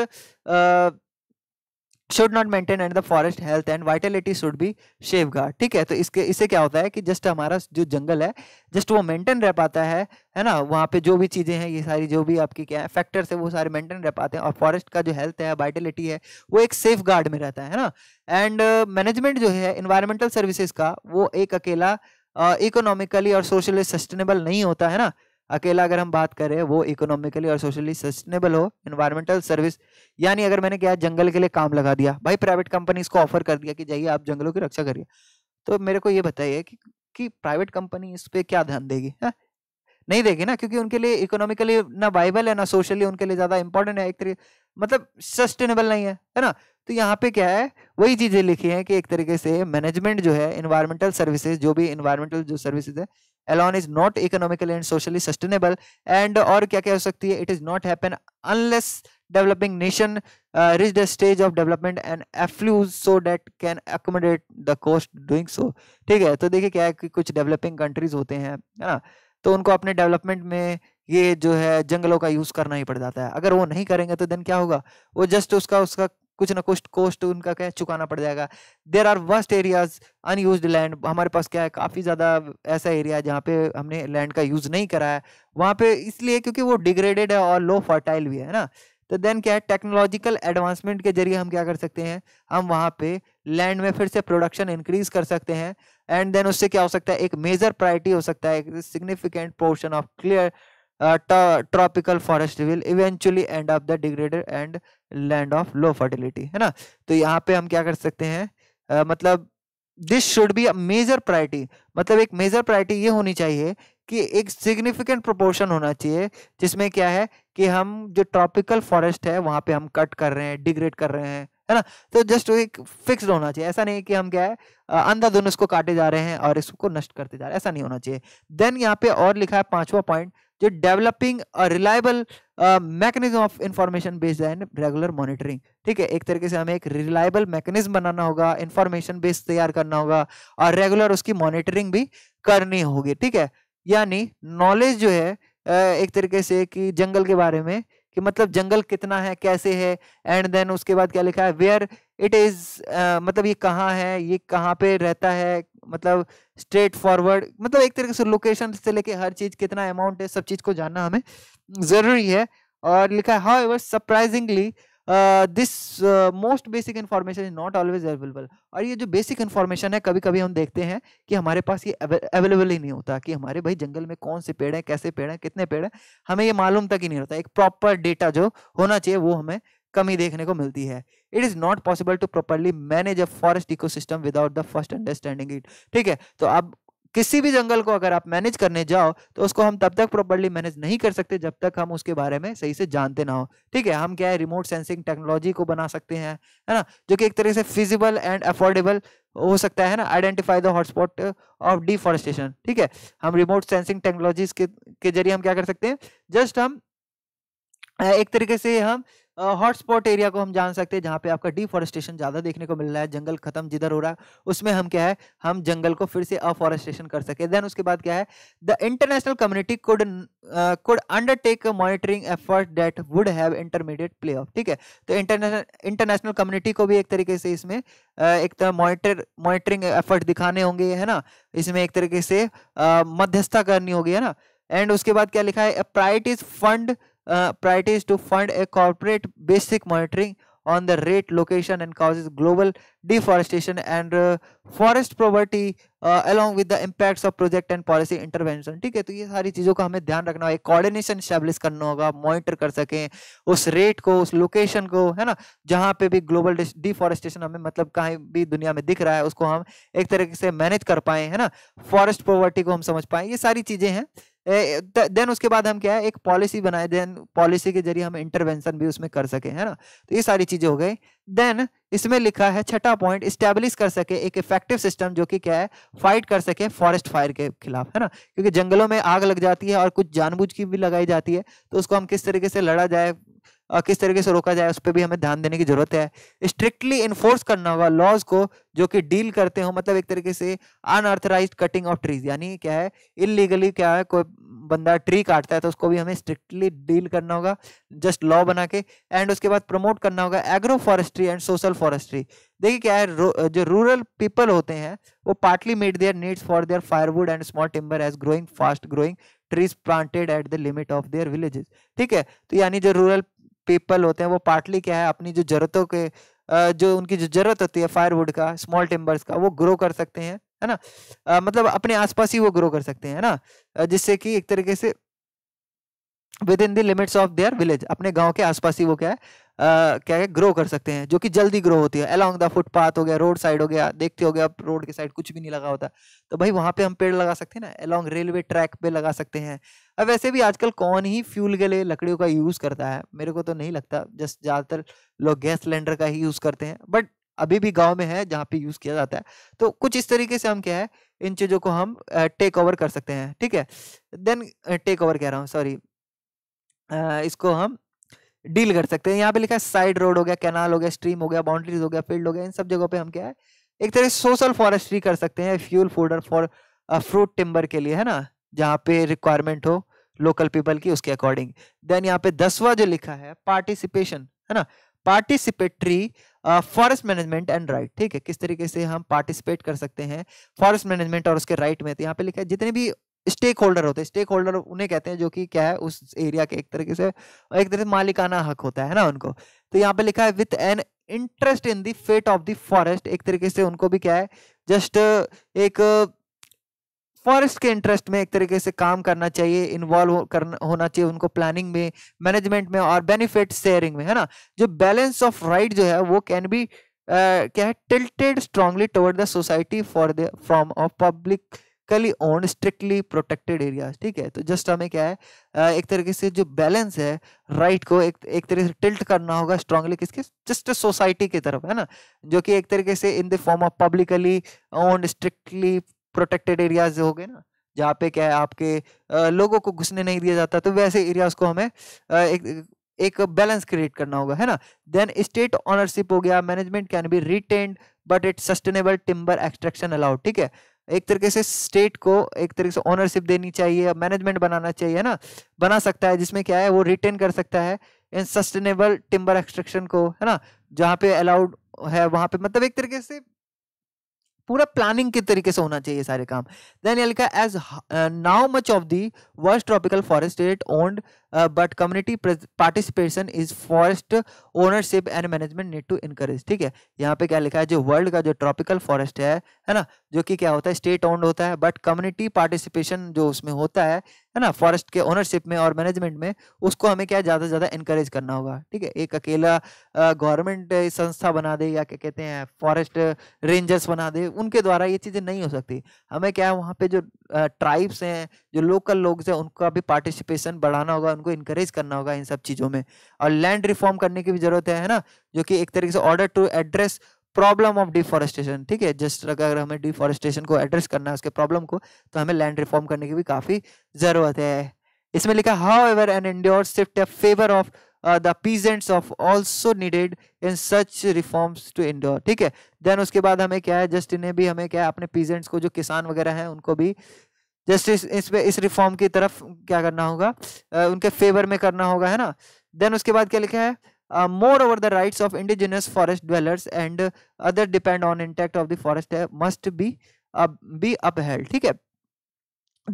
not maintain and the forest health and and should भी be गार्ड ठीक है तो इसके इससे क्या होता है कि जस्ट हमारा जो जंगल है जस्ट वो मेंटेन रह पाता है है ना वहाँ पे जो भी चीज़ें हैं ये सारी जो भी आपकी क्या है फैक्टर्स है वो सारे मेंटेन रह पाते हैं और फॉरेस्ट का जो हेल्थ है वाइटेलिटी है वो एक सेफ गार्ड में रहता है है ना एंड मैनेजमेंट uh, जो है इन्वायरमेंटल सर्विसेज का वो एक अकेला इकोनॉमिकली uh, और सोशली सस्टेनेबल नहीं होता है ना अकेला अगर हम बात करें वो इकोनॉमिकली और सोशली सस्टेनेबल हो इन्वायरमेंटल सर्विस यानी अगर मैंने क्या जंगल के लिए काम लगा दिया भाई प्राइवेट कंपनीज को ऑफर कर दिया कि जाइए आप जंगलों की रक्षा करिए तो मेरे को ये बताइए कि कि प्राइवेट कंपनी इस पर क्या ध्यान देगी है हाँ? नहीं देगी ना क्योंकि उनके लिए इकोनॉमिकली ना वाइबल है ना सोशली उनके लिए ज़्यादा इंपॉर्टेंट है एक तरीके मतलब सस्टेनेबल नहीं है है ना तो यहाँ पे क्या है वही चीज़ें लिखी हैं कि एक तरीके से मैनेजमेंट जो है इन्वायरमेंटल सर्विसेज जो भी इन्वायरमेंटल जो सर्विसेज है alone is not economically and socially sustainable and और क्या क्या हो सकती है it is not happen unless developing nation uh, reach the stage of development and affluence so that can accommodate the cost doing so ठीक है तो देखिए क्या है कि कुछ developing countries होते हैं है ना तो उनको अपने डेवलपमेंट में ये जो है जंगलों का यूज करना ही पड़ जाता है अगर वो नहीं करेंगे तो देन क्या होगा वो जस्ट उसका उसका कुछ ना कुछ कोस्ट उनका क्या चुकाना पड़ जाएगा there are worst areas unused land हमारे पास क्या है काफ़ी ज़्यादा ऐसा एरिया है जहाँ पे हमने लैंड का यूज़ नहीं करा है वहाँ पे इसलिए क्योंकि वो डिग्रेडेड है और लो फर्टाइल भी है ना तो देन क्या है टेक्नोलॉजिकल एडवांसमेंट के जरिए हम क्या कर सकते हैं हम वहाँ पे लैंड में फिर से प्रोडक्शन इंक्रीज कर सकते हैं एंड देन उससे क्या हो सकता है एक मेजर प्रायरिटी हो सकता है significant portion of clear tropical forest will eventually end of the degraded and land of low fertility है ना तो यहाँ पे हम क्या कर सकते हैं uh, मतलब this should be a major priority मतलब एक मेजर प्रायोरिटी ये होनी चाहिए कि एक सिग्निफिकेंट प्रोपोर्शन होना चाहिए जिसमें क्या है कि हम जो ट्रॉपिकल फॉरेस्ट है वहाँ पे हम कट कर रहे हैं डिग्रेड कर रहे हैं है ना तो जस्ट एक फिक्स्ड होना चाहिए ऐसा नहीं कि हम क्या है uh, अंधाधुन उसको काटे जा रहे हैं और इसको नष्ट करते जा रहे हैं ऐसा नहीं होना चाहिए देन यहाँ पे और लिखा है पांचवा पॉइंट जो developing reliable mechanism of information based and regular monitoring ठीक है एक तरीके से हमें एक रिलायबल मैकेनिज्म बनाना होगा इंफॉर्मेशन बेस तैयार करना होगा और रेगुलर उसकी मॉनिटरिंग भी करनी होगी ठीक है यानी नॉलेज जो है uh, एक तरीके से कि जंगल के बारे में कि मतलब जंगल कितना है कैसे है एंड देन उसके बाद क्या लिखा है वेयर इट इज मतलब ये कहाँ है ये कहाँ पे रहता है मतलब स्ट्रेट फॉरवर्ड मतलब एक तरीके से लोकेशन से लेके हर चीज कितना अमाउंट है सब चीज को जानना हमें जरूरी है और लिखा है however surprisingly this most basic information is not always available और ये जो बेसिक इन्फॉर्मेशन है कभी कभी हम देखते हैं कि हमारे पास ये अवेलेबल ही नहीं होता कि हमारे भाई जंगल में कौन से पेड़ हैं कैसे पेड़ हैं कितने पेड़ हैं हमें ये मालूम तक ही नहीं होता एक प्रॉपर डेटा जो होना चाहिए वो हमें कमी देखने को मिलती है it is not possible to properly manage a forest ecosystem without the first understanding it ठीक है तो अब किसी भी जंगल को अगर आप मैनेज करने जाओ तो उसको हम तब तक प्रॉपरली मैनेज नहीं कर सकते जब तक हम उसके बारे में सही से जानते ना हो ठीक है हम क्या है रिमोट सेंसिंग टेक्नोलॉजी को बना सकते हैं है ना जो कि एक तरह से फिजिबल एंड अफोर्डेबल हो सकता है ना identify the hotspot of deforestation ठीक है हम रिमोट सेंसिंग टेक्नोलॉजीज के के जरिए हम क्या कर सकते हैं जस्ट हम एक तरीके से हम हॉटस्पॉट एरिया को हम जान सकते हैं जहाँ पे आपका डिफॉरेस्टेशन ज़्यादा देखने को मिल रहा है जंगल खत्म जिधर हो रहा है उसमें हम क्या है हम जंगल को फिर से अफॉरेस्टेशन कर सके देन उसके बाद क्या है the international community could could undertake monitoring effort that would have intermediate play off ठीक है तो इंटरनेशनल इंटरनेशनल कम्युनिटी को भी एक तरीके से इसमें एक तरह मॉनिटर मॉनिटरिंग एफर्ट दिखाने होंगे है ना इसमें एक तरीके से मध्यस्थता करनी होगी है ना एंड उसके बाद क्या लिखा है प्राइट fund uh, priority is to fund a corporate basic monitoring on the rate, location, and causes global deforestation and uh, forest poverty uh, along with the impacts of project and policy intervention. ठीक है तो ये सारी चीज़ों का हमें ध्यान रखना होगा कोऑर्डिनेशन स्टैब्लिश करना होगा मॉनिटर कर सकें उस रेट को उस लोकेशन को है ना जहाँ पे भी ग्लोबल डिफॉरेस्टेशन हमें मतलब कहीं भी दुनिया में दिख रहा है उसको हम एक तरीके से मैनेज कर पाए है ना फॉरेस्ट पॉवर्टी को हम समझ पाए ये सारी चीज़ें हैं देन उसके बाद हम क्या है एक पॉलिसी बनाए देन पॉलिसी के जरिए हम इंटरवेंशन भी उसमें कर सके है ना तो ये सारी चीजें हो गई देन इसमें लिखा है छठा पॉइंट स्टेब्लिश कर सके एक इफेक्टिव सिस्टम जो कि क्या है फाइट कर सके फॉरेस्ट फायर के खिलाफ है ना क्योंकि जंगलों में आग लग जाती है और कुछ जानबूझ की भी लगाई जाती है तो उसको हम किस तरीके से लड़ा जाए किस तरीके से रोका जाए उस पर भी हमें ध्यान देने की जरूरत है स्ट्रिक्टली इन्फोर्स करना होगा लॉज को जो कि डील करते हो मतलब एक तरीके से अनऑथराइज कटिंग ऑफ ट्रीज यानी क्या है इलीगली क्या है कोई बंदा ट्री काटता है तो उसको भी हमें स्ट्रिक्टली डील करना होगा जस्ट लॉ बना के एंड उसके बाद प्रमोट करना होगा agroforestry and social forestry देखिए क्या है जो रूरल पीपल होते हैं वो partly made their needs for their firewood and small timber as growing fast growing trees planted at the limit of their villages ठीक है तो यानी जो रूरल पीपल होते हैं वो पार्टली क्या है अपनी जो जरूरतों के जो उनकी जो जरूरत होती है फायरवुड का स्मॉल टिम्बर्स का वो ग्रो कर सकते हैं है ना मतलब अपने आसपास ही वो ग्रो कर सकते हैं ना जिससे कि एक तरीके से within the limits of their village अपने गांव के आसपास ही वो क्या है क्या है ग्रो कर सकते हैं जो कि जल्दी ग्रो होती है अलॉन्ग द फुटपाथ हो गया रोड साइड हो गया देखते हो गया रोड के साइड कुछ भी नहीं लगा होता तो भाई वहाँ पे हम पेड़ लगा सकते हैं ना अलॉन्ग रेलवे ट्रैक पे लगा सकते हैं अब वैसे भी आजकल कौन ही फ्यूल के लिए लकड़ियों का यूज़ करता है मेरे को तो नहीं लगता जस्ट ज़्यादातर लोग गैस सिलेंडर का ही यूज़ करते हैं बट अभी भी गाँव में है जहाँ पे यूज़ किया जाता है तो कुछ इस तरीके से हम क्या है इन चीज़ों को हम टेक ओवर कर सकते हैं ठीक है देन टेक ओवर कह रहा हूँ सॉरी इसको हम डील कर सकते हैं यहाँ पे लिखा है साइड रोड हो गया कैनाल हो गया स्ट्रीम हो गया बाउंड्रीज हो गया फील्ड हो गया इन सब जगहों पे हम क्या है एक तरह से सोशल फॉरेस्ट्री कर सकते हैं fuel fodder for fruit timber के लिए है ना जहाँ पे रिक्वायरमेंट हो लोकल पीपल की उसके अकॉर्डिंग देन यहाँ पे दसवा जो लिखा है पार्टिसिपेशन है ना participatory forest management and right ठीक है किस तरीके से हम पार्टिसिपेट कर सकते हैं फॉरेस्ट मैनेजमेंट और उसके राइट right में तो यहाँ पे लिखा है जितने भी स्टेक होल्डर होते हैं स्टेक होल्डर उन्हें कहते हैं जो कि क्या है उस एरिया के एक तरीके से एक तरह से मालिकाना हक होता है ना उनको तो यहाँ पे लिखा है with an interest in the fate of the forest एक तरीके से उनको भी क्या है जस्ट एक फॉरेस्ट के इंटरेस्ट में एक तरीके से काम करना चाहिए इन्वॉल्व करना होना चाहिए उनको प्लानिंग में मैनेजमेंट में और बेनिफिट शेयरिंग में है ना जो बैलेंस ऑफ राइट जो है वो कैन बी Uh, क्या है tilted strongly toward the society for the from of publicly own strictly protected area ठीक है तो जस्ट हमें क्या है एक तरीके से जो बैलेंस है राइट को एक एक तरीके से टिल्ट करना होगा स्ट्रांगली किसके जस्ट सोसाइटी की तरफ है ना जो कि एक तरीके से in the form of publicly own strictly protected areas हो गए ना जहाँ पे क्या है आपके लोगों को घुसने नहीं दिया जाता तो वैसे एरियाज को हमें एक एक बैलेंस क्रिएट करना होगा है ना देन स्टेट ऑनरशिप हो गया management can be retained but it sustainable timber extraction allowed ठीक है एक तरीके से स्टेट को एक तरीके से ओनरशिप देनी चाहिए मैनेजमेंट बनाना चाहिए ना बना सकता है जिसमें क्या है वो रिटेन कर सकता है इन सस्टेनेबल टिम्बर एक्सट्रक्शन को है ना जहाँ पे अलाउड है वहाँ पे मतलब एक तरीके से पूरा प्लानिंग के तरीके से होना चाहिए सारे काम देन ये लिखा as now much of the worst tropical forest state owned but community participation is forest ownership and management need to encourage ठीक है यहाँ पे क्या लिखा है जो वर्ल्ड का जो ट्रॉपिकल फॉरेस्ट है है ना जो कि क्या होता है स्टेट ओन्ड होता है बट कम्युनिटी पार्टिसिपेशन जो उसमें होता है है ना फॉरेस्ट के ओनरशिप में और मैनेजमेंट में उसको हमें क्या ज़्यादा से ज़्यादा इंकरेज करना होगा ठीक है एक अकेला गवर्नमेंट uh, संस्था बना दे या क्या कहते हैं फॉरेस्ट रेंजर्स बना दे उनके द्वारा ये चीज़ें नहीं हो सकती हमें क्या है वहाँ पे जो ट्राइब्स uh, हैं जो लोकल लोग हैं उनका भी पार्टिसिपेशन बढ़ाना होगा उनको इंकरेज करना होगा इन सब चीज़ों में और लैंड रिफॉर्म करने की भी जरूरत है ना जो कि एक तरीके से order to address problem of deforestation ठीक है जस्ट अगर हमें डिफॉरेस्टेशन को एड्रेस करना है उसके प्रॉब्लम को तो हमें लैंड रिफॉर्म करने की भी काफ़ी ज़रूरत है इसमें लिखा हाउ एवर एन इंडियोर shift favour of the peasants of also needed in such reforms to endure ठीक है देन उसके बाद हमें क्या है जस्ट इन्हें भी हमें क्या है अपने पीजेंट्स को जो किसान वगैरह हैं उनको भी जस्टिस इस पे इस रिफॉर्म की तरफ क्या करना होगा uh, उनके फेवर में करना होगा है ना देन उसके बाद क्या लिखा है moreover the rights of indigenous forest dwellers and other depend on intact of the forest must be be upheld ठीक है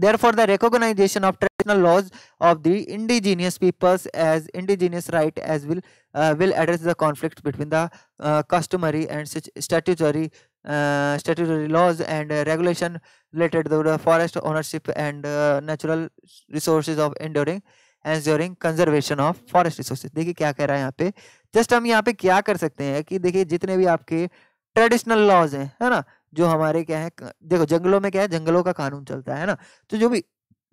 therefore the recognition of traditional laws of the indigenous peoples as indigenous right as will uh, will address the conflict between the uh, customary and statutory uh, statutory laws and uh, regulation related to the forest ownership and uh, natural resources of enduring enduring conservation of forest resource देखिए क्या कह रहा है यहाँ पे just हम यहाँ पे क्या कर सकते हैं कि देखिए जितने भी आपके ट्रेडिशनल लॉज हैं है ना जो हमारे क्या है देखो जंगलों में क्या है जंगलों का कानून चलता है ना तो जो भी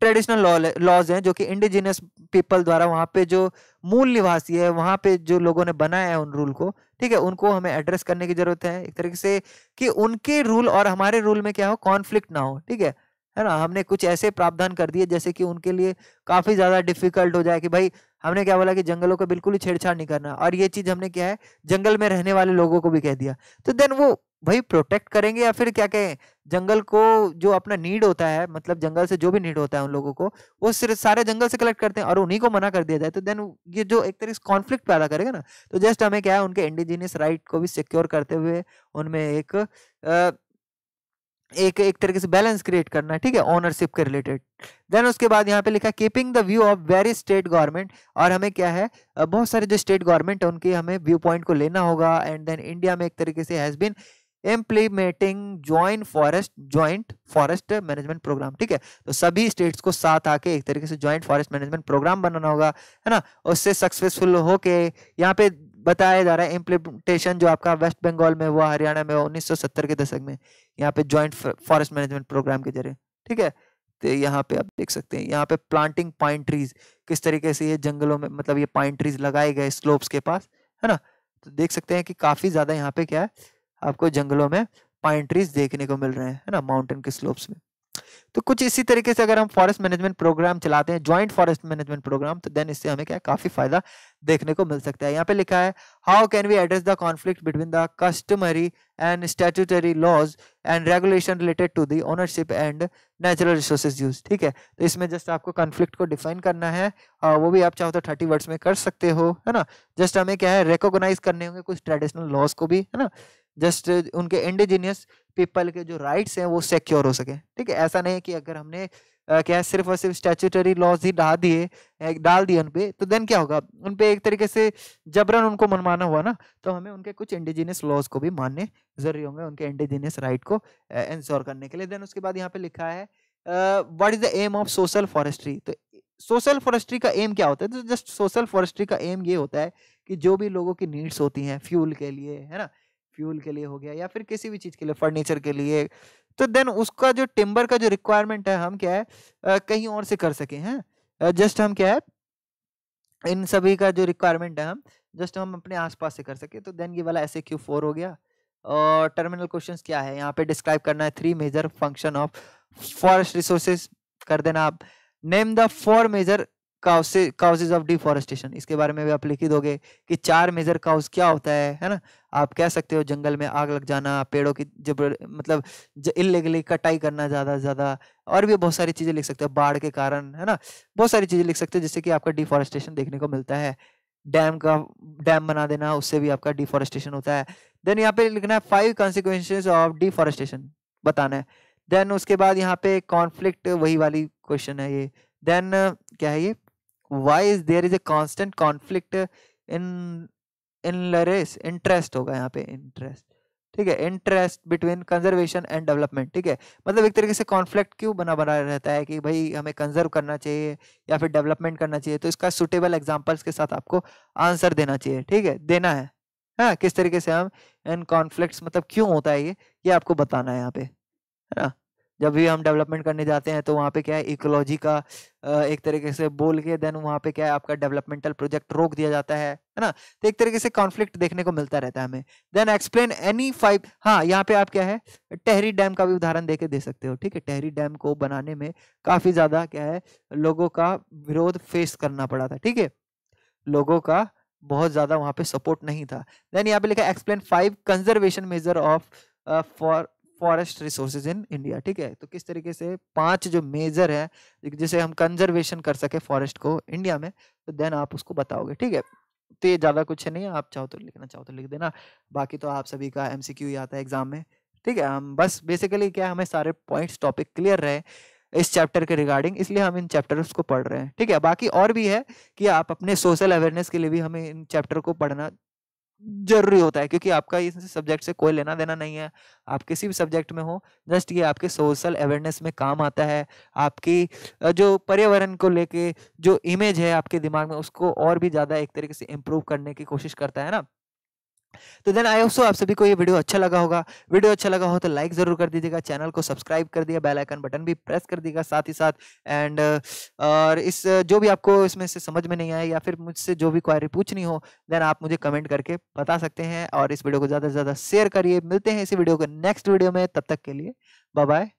ट्रेडिशनल लॉज हैं जो कि इंडिजिनियस पीपल द्वारा वहाँ पे जो मूल निवासी है वहाँ पे जो लोगों ने बनाया है उन रूल को ठीक है उनको हमें एड्रेस करने की जरूरत है एक तरीके से कि उनके रूल और हमारे रूल में क्या हो कॉन्फ्लिक्ट ना हो ठीक है है ना हमने कुछ ऐसे प्रावधान कर दिए जैसे कि उनके लिए काफ़ी ज़्यादा डिफिकल्ट हो जाए कि भाई हमने क्या बोला कि जंगलों को बिल्कुल ही छेड़छाड़ नहीं करना और ये चीज़ हमने क्या है जंगल में रहने वाले लोगों को भी कह दिया तो देन वो भाई प्रोटेक्ट करेंगे या फिर क्या कहें जंगल को जो अपना नीड होता है मतलब जंगल से जो भी नीड होता है उन लोगों को वो सिर्फ सारे जंगल से कलेक्ट करते हैं और उन्हीं को मना कर दिया जाए तो देन ये जो एक तरह से कॉन्फ्लिक्ट पैदा करेगा ना तो जस्ट हमें क्या है उनके इंडिजीनियस राइट को भी सिक्योर करते हुए उनमें एक आ, एक एक तरीके से बैलेंस क्रिएट करना है ठीक है ओनरशिप के रिलेटेड देन उसके बाद यहाँ पे लिखा keeping the view of very state government और हमें क्या है बहुत सारे जो स्टेट गवर्नमेंट है उनके हमें व्यू पॉइंट को लेना होगा एंड देन इंडिया में एक तरीके से has been implementing joint forest joint forest management programme ठीक है तो सभी स्टेट्स को साथ आके एक तरीके से ज्वाइंट फॉरेस्ट मैनेजमेंट प्रोग्राम बनाना होगा है ना उससे सक्सेसफुल होके यहाँ पे बताया जा रहा है इम्प्लीमेंटेशन जो आपका वेस्ट बंगाल में हुआ हरियाणा में हुआ उन्नीस के दशक में यहाँ पे ज्वाइंट फॉरेस्ट मैनेजमेंट प्रोग्राम के जरिए ठीक है तो यहाँ पे आप देख सकते हैं यहाँ पे प्लांटिंग पाइन ट्रीज किस तरीके से ये जंगलों में मतलब ये पाइन ट्रीज लगाए गए स्लोप्स के पास है ना तो देख सकते हैं कि काफ़ी ज़्यादा यहाँ पे क्या है आपको जंगलों में पाइन ट्रीज देखने को मिल रहे हैं है ना माउंटेन के स्लोप्स में तो कुछ इसी तरीके से अगर हम फॉरेस्ट मैनेजमेंट प्रोग्राम चलाते हैं ज्वाइंट फॉरेस्ट मैनेजमेंट प्रोग्राम तो देन इससे हमें क्या काफी फायदा देखने को मिल सकता है यहाँ पे लिखा है how can we address the conflict between the customary and statutory laws and regulation related to the ownership and natural resources use ठीक है तो इसमें जस्ट आपको कॉन्फ्लिक्ट को डिफाइन करना है आ, वो भी आप चाहो तो थर्टी वर्ड्स में कर सकते हो है ना जस्ट हमें क्या है रिकोगनाइज करने होंगे कुछ ट्रेडिशनल लॉज को भी है ना जस्ट उनके इंडिजीनियस पीपल के जो राइट्स हैं वो सिक्योर हो सके ठीक है ऐसा नहीं है कि अगर हमने क्या है सिर्फ और सिर्फ स्टैचूटरी लॉज ही डाल दिए डाल दिए उन तो देन क्या होगा उन एक तरीके से जबरन उनको मनमाना हुआ ना तो हमें उनके कुछ इंडिजिनियस लॉज को भी मानने जरूरी होंगे उनके इंडिजिनियस राइट को इंश्योर करने के लिए देन उसके बाद यहाँ पे लिखा है what is the aim of social forestry तो सोशल फॉरेस्ट्री का एम क्या होता है तो जस्ट सोशल फॉरेस्ट्री का एम ये होता है कि जो भी लोगों की नीड्स होती हैं फ्यूल के लिए है ना फ्यूल के लिए हो गया या फिर किसी भी चीज़ के लिए फर्नीचर के लिए तो देन उसका जो टिम्बर का जो रिक्वायरमेंट है हम क्या है आ, कहीं और से कर सके हैं जस्ट हम क्या है इन सभी का जो रिक्वायरमेंट है हम जस्ट हम अपने आसपास से कर सके तो देन ये वाला ऐसे क्यू फोर हो गया और टर्मिनल क्वेश्चंस क्या है यहाँ पे डिस्क्राइब करना है three major function of forest resources कर देना आप name the four major causes of deforestation इसके बारे में भी आप लिखी दोगे कि चार मेजर काउस क्या होता है है ना आप कह सकते हो जंगल में आग लग जाना पेड़ों की जब मतलब इलीगली कटाई करना ज़्यादा से ज़्यादा और भी बहुत सारी चीज़ें लिख सकते हो बाढ़ के कारण है ना बहुत सारी चीज़ें लिख सकते हो जिससे कि आपका डिफॉरेस्टेशन देखने को मिलता है डैम का डैम बना देना उससे भी आपका डिफॉरेस्टेशन होता है देन यहाँ पे लिखना है फाइव कॉन्सिक्वेंसेज ऑफ डिफॉरेस्टेशन बताना है देन उसके बाद यहाँ पे कॉन्फ्लिक्ट वही वाली क्वेश्चन है ये देन क्या है ये why is there is a constant conflict in in लरेस इंटरेस्ट होगा यहाँ पे इंटरेस्ट ठीक है interest between conservation and development ठीक है मतलब एक तरीके से कॉन्फ्लिक्ट क्यों बना बना रहता है कि भाई हमें कंजर्व करना चाहिए या फिर डेवलपमेंट करना चाहिए तो इसका सुटेबल एग्जाम्पल्स के साथ आपको आंसर देना चाहिए ठीक है देना है हाँ किस तरीके से हम इन कॉन्फ्लिक्ट मतलब क्यों होता है ये ये आपको बताना है यहाँ पे है ना जब भी हम डेवलपमेंट करने जाते हैं तो वहाँ पे क्या है इकोलॉजी का एक तरीके से बोल के देन वहाँ पे क्या है आपका डेवलपमेंटल प्रोजेक्ट रोक दिया जाता है है ना तो एक तरीके से कॉन्फ्लिक्ट देखने को मिलता रहता है हमें देन एक्सप्लेन एनी फाइव हाँ यहाँ पे आप क्या है टहरी डैम का भी उदाहरण दे के दे सकते हो ठीक है टहरी डैम को बनाने में काफ़ी ज़्यादा क्या है लोगों का विरोध फेस करना पड़ा था ठीक है लोगों का बहुत ज़्यादा वहाँ पे सपोर्ट नहीं था देन यहाँ पे लिखा explain five conservation major of for forest resources in India ठीक है तो किस तरीके से पांच जो मेजर है जिसे हम कंजर्वेशन कर सके फॉरेस्ट को इंडिया में तो देन आप उसको बताओगे ठीक है तो ये ज़्यादा कुछ है नहीं आप चाहो तो लिखना चाहो तो लिख देना बाकी तो आप सभी का एम ही आता है एग्जाम में ठीक है हम बस बेसिकली क्या हमें सारे पॉइंट्स टॉपिक क्लियर रहे इस चैप्टर के रिगार्डिंग इसलिए हम इन चैप्टर्स को पढ़ रहे हैं ठीक है बाकी और भी है कि आप अपने सोशल अवेयरनेस के लिए भी हमें इन चैप्टर को पढ़ना जरूरी होता है क्योंकि आपका इस सब्जेक्ट से कोई लेना देना नहीं है आप किसी भी सब्जेक्ट में हो जस्ट ये आपके सोशल अवेयरनेस में काम आता है आपकी जो पर्यावरण को लेके जो इमेज है आपके दिमाग में उसको और भी ज़्यादा एक तरीके से इम्प्रूव करने की कोशिश करता है ना तो देन आई होप आप सभी को ये वीडियो अच्छा लगा होगा वीडियो अच्छा लगा हो तो लाइक जरूर कर दीजिएगा चैनल को सब्सक्राइब कर दिया बेल आइकन बटन भी प्रेस कर दीजिएगा साथ ही साथ एंड और इस जो भी आपको इसमें से समझ में नहीं आया या फिर मुझसे जो भी क्वारी पूछनी हो देन आप मुझे कमेंट करके बता सकते हैं और इस वीडियो को ज़्यादा से ज़्यादा शेयर करिए मिलते हैं इसी वीडियो को नेक्स्ट वीडियो में तब तक के लिए बाय